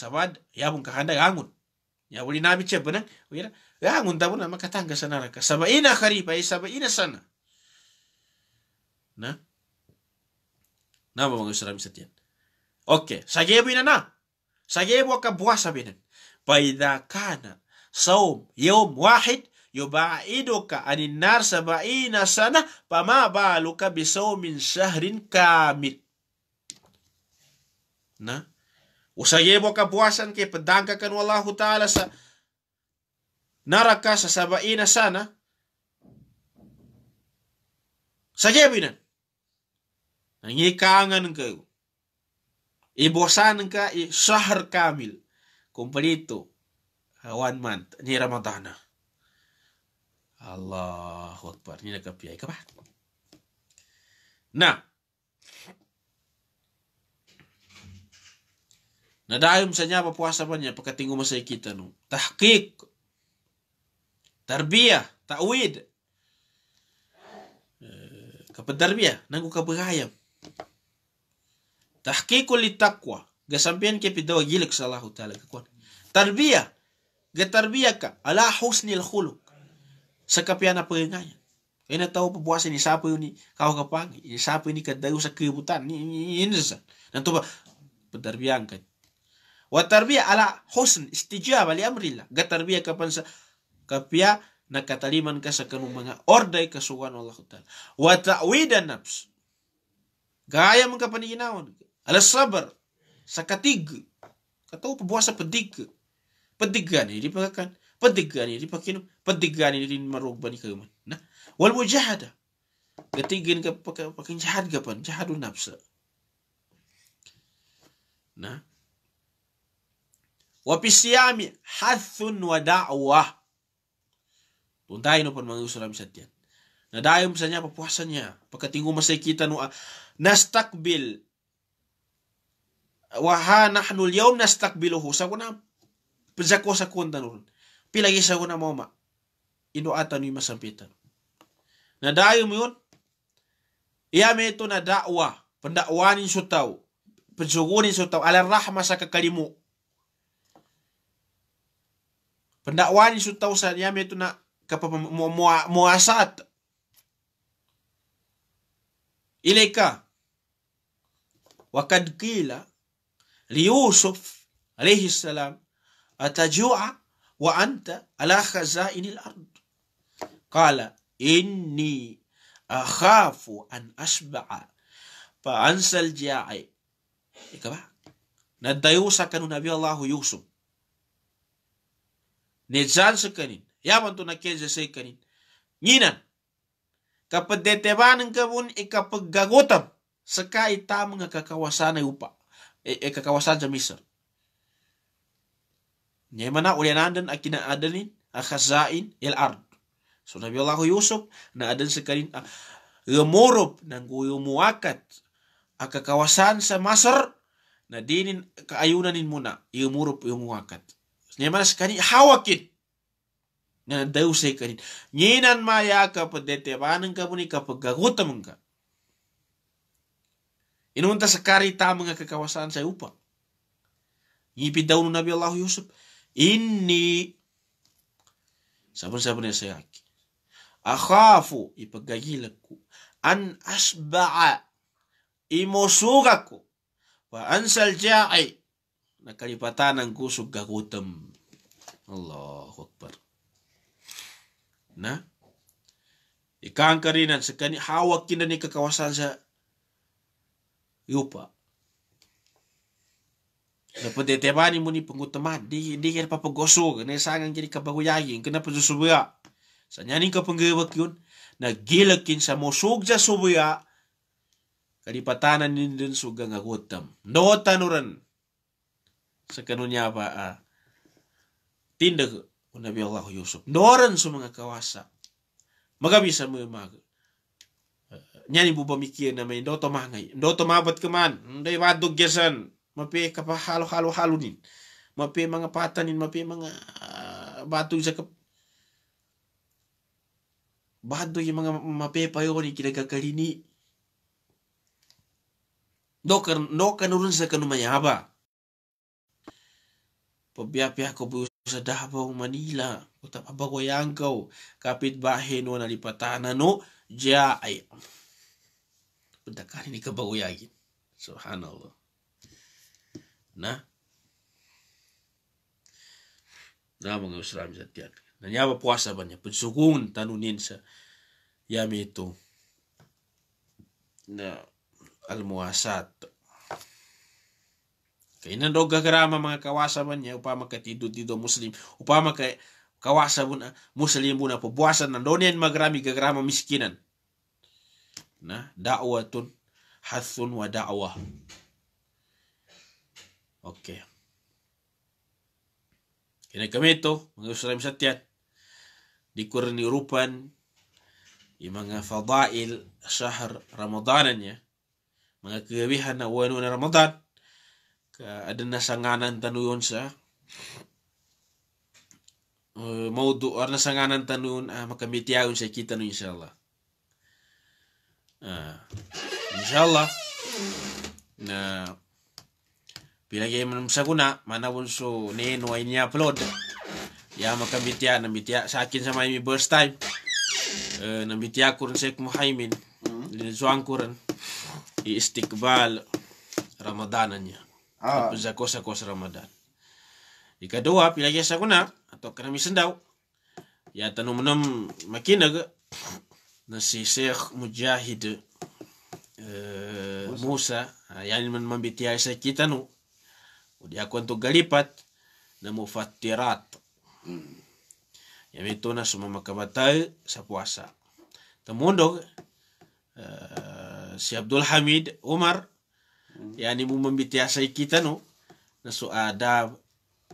ya bun kahanda gangun ya buli nabit che bunang wira ya ngun tabun sana raka ina kari pa isa ba ina sana na na ba mangus ram oke okay. sage bu ina na sage bu buasa binan pa ida kana saum yom wahid yubaiduka anin nar sabaina sana pamabaluka min syahrin kamil na usayebo kabuasan kay padangka kan wallahu taala sa naraka sa sabaina sana sayebo nan nangikangan kayo ibosan ka i syahr kamil kumpleto one month ni Ramadana. Allahu Akbar. Ni daga piyai apa? Nah, Na. Nadayom sa apa puasa pa apa pagkatingo masa kita no. Tahqiq. Tarbiyah. Ta'wid. kapan eh, tarbiyah, nanggo kabagayam. Tahqiqul litakwa. Gasampian ke pidawa gilik sa Allah Ta'ala. Tarbiyah. Gatarbiya ka. Ala husnil khuluq Sekapian apa yang kaya ina tahu pebuasa ini siapa ini kau kapang ini siapa ini kadau sakibutan ini ini ini sa nanti ba petarbiyan kan wa ala husn istijaba bali amrillah ga kapan sa kapia nakataliman ka sa kanung mga orday kasugan Allah taala wa ta'widan nafs gaya mga kapaniginawan ala sabar sa katig katau sa pedig pedigan ini dipakan kan? pedigan ini dipakinom pentingkan ini marubban keman nah wal mujahada ketinggian ke pakai jahat kapan jahadun nafsa nah wa pisiyami hathun wa da'wa, tuntai no pun mangu suram satian na dayom sa niya papuasan pagkatingo kita no ah, nastakbil waha nahnu al-yawm nastaqbiluhu sa kuna pajako kunta nun pilagi sa kuna moma indo atanu masampitan. na dayo mo yun iya may ito na dakwa pandakwanin so tau pansugunin so tau ala rahma sa kakalimu Pandakwanin so tau sa iya may ito na muasat ka, wakad kila li Yusuf alaihi salam atajua wa anta ala khazainil ardu. Qala inni akhafu an asba'a fa ansal ja'i. Ikaba. Nadayusa kanu nabi Allah Yusuf. Nezan sekanin. Yaman tu nakeze sekanin. Nyinan. Kapadetebanan kabun ikapagagotam. Saka ita mga kakawasan ay upa. E, e kakawasan sa Misr. Nyemana ulianan dan akina adanin akhazain il ard so Allah yusuf na adan sa kanin uh, ah, gemorop nang kuyo muakat aka ah, kawasan sa masar na dinin kaayunanin muna na iumurup yung muakat sa kanin hawakit na sa kanin nginan maya ka detebanan ka muni kapag gagutam ka Inunta sa karita mga kakawasan sa upa. Ngipid daw Nabi Allah Yusuf, ini. sabun-sabun ya saya akhafu ipagagilagku an asba'a imusugaku wa ansal ja'i nakalipatan ang kusog kakutam Allahu Akbar na ikang karinan sa kani hawak kina ni kakawasan sa yupa dapat detebani mo ni pangutaman di di kaya papagosog na isangang kini kabaguyagin kena pasusubya Sanyaning kapanggawak yun, nagilakin sa musugja subuya, kalipatanan nindun suga nga gutam. No tanuran. Sa kanunya pa, ah, tindag, unabi Allah Yusuf. Noran sa mga kawasa. Magabisa mo yung mga ah, nyani bu pamikir na may do tomangay do tomabat keman nday wadog yasan mapi halu halu halunin mapi mga patanin mapi mga uh, ah, batu sa Bantu yung mga mapepa kira ikinagkakalini. No, kan, no kanurun sa kanumayaba. Pabiya-piya ko po sa Davao, Manila. yang kau Kapit-bahay no nalipatana no. Diya ay. Pagdakali ni kabagoyagin. Subhanallah. Na? Na mga usram sa tiyan. Nanyaba puasa banya pensukungan tanunin sa yami itu na almuasat. Kainan daw gagarama mga kawasa man upama ka tido muslim upama ke kawasa buna ah, muslim buna puasa. na donen magrami gagarama miskinan. Na da'watun hathun wa da'wa. Okay. Kinagamit to, mga usalim sa dikurni rupan i mga fadail syahr ya mga keabihan na wanu na ramadan ka na sanganan tanuyon sa uh, maudu arna sanganan tanun ah, makamitiyaon sa kita no insyaallah ah, nah na pilagay man sa kuna manawon so neno niya upload ya maka bitia na bitia sakin sama imi first time Eh na bitia kurun sek muhaimin hmm. lin zuang kurun i istiqbal ramadanannya ah. zakosa kos ramadan di kedua pila jasa guna atau mi sendau ya tanu menem makin aga na si Syekh Mujahid eh Musa, ya yang men saya kita nu dia kuantu galipat na mufattirat Mm. Yami tuna suma makamatay sa puasa. Tamundog, uh, eh, si Abdul Hamid Umar, mm. yani mo mambitiyasay kita no, na adab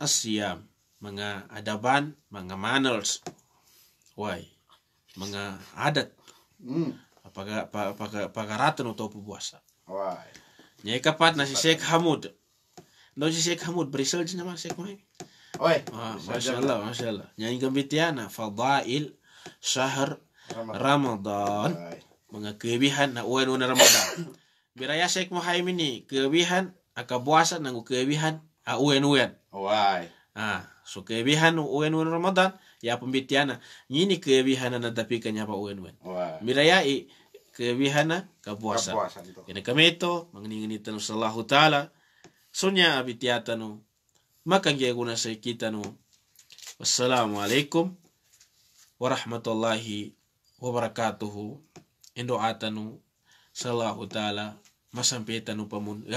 asyam, menga adaban, menga manners, why, menga adat, mm. apaga apakah apakah rata pagaratan tau puasa. Why? Nyai kapat na si Sheikh Hamud. nasi si Sheikh Hamud, Brisel jinama Sheikh Mahim. Oi. Ah, Masya Allah, Masya Allah. Nyanyikan bitiana. Fadail syahr Ramadan. Mga kebihan na uwan una Ramadan. Biraya Syekh Muhaim ini kebihan aka puasa nanggu kebihan a uwan uwan. Wai. Ah, so kebihan uwan uwan Ramadan ya pembitiana. Ini kebihan na tapi kenyapa uwan uwan. Biraya i kebihana kapuasa. Kapuasa itu. Kena kami itu mengingini tanu sallahu taala. Sunya abitiatanu makange guna sai kitano wassalamu alaikum warahmatullahi wabarakatuhu indo atanu sallahu taala masampetanu pamun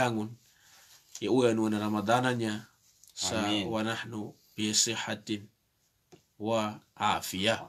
ya uya nu na ramadananya sa wa nahnu bi sihatin wa afiyah